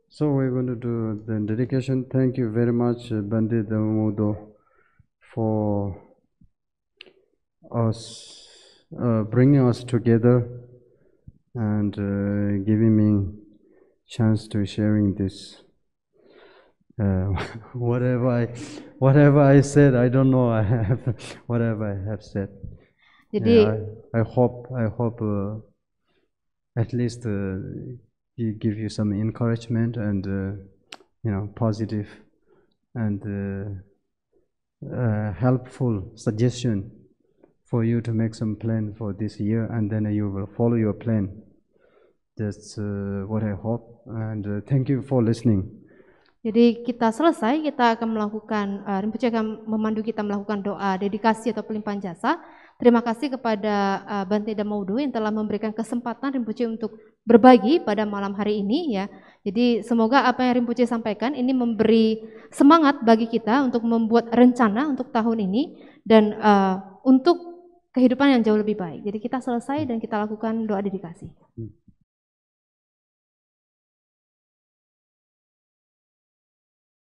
So we going to do the dedication. Thank you very much, uh, Bandit Mudo, for us uh, bringing us together. and uh, giving me chance to sharing this. Uh, whatever I, whatever I said, I don't know. I have whatever I have said. Jadi, yeah, I, I hope, I hope uh, at least uh, give you some encouragement and uh, you know positive and uh, uh, helpful suggestion for you to make some plan for this year, and then you will follow your plan. That's uh, what I hope and uh, thank you for listening. Jadi kita selesai, kita akan melakukan, uh, Rinpoche akan memandu kita melakukan doa dedikasi atau pelimpahan jasa. Terima kasih kepada uh, Bante Maudu yang telah memberikan kesempatan Rinpoche untuk berbagi pada malam hari ini ya. Jadi semoga apa yang Rinpoche sampaikan ini memberi semangat bagi kita untuk membuat rencana untuk tahun ini dan uh, untuk kehidupan yang jauh lebih baik. Jadi kita selesai dan kita lakukan doa dedikasi. Hmm.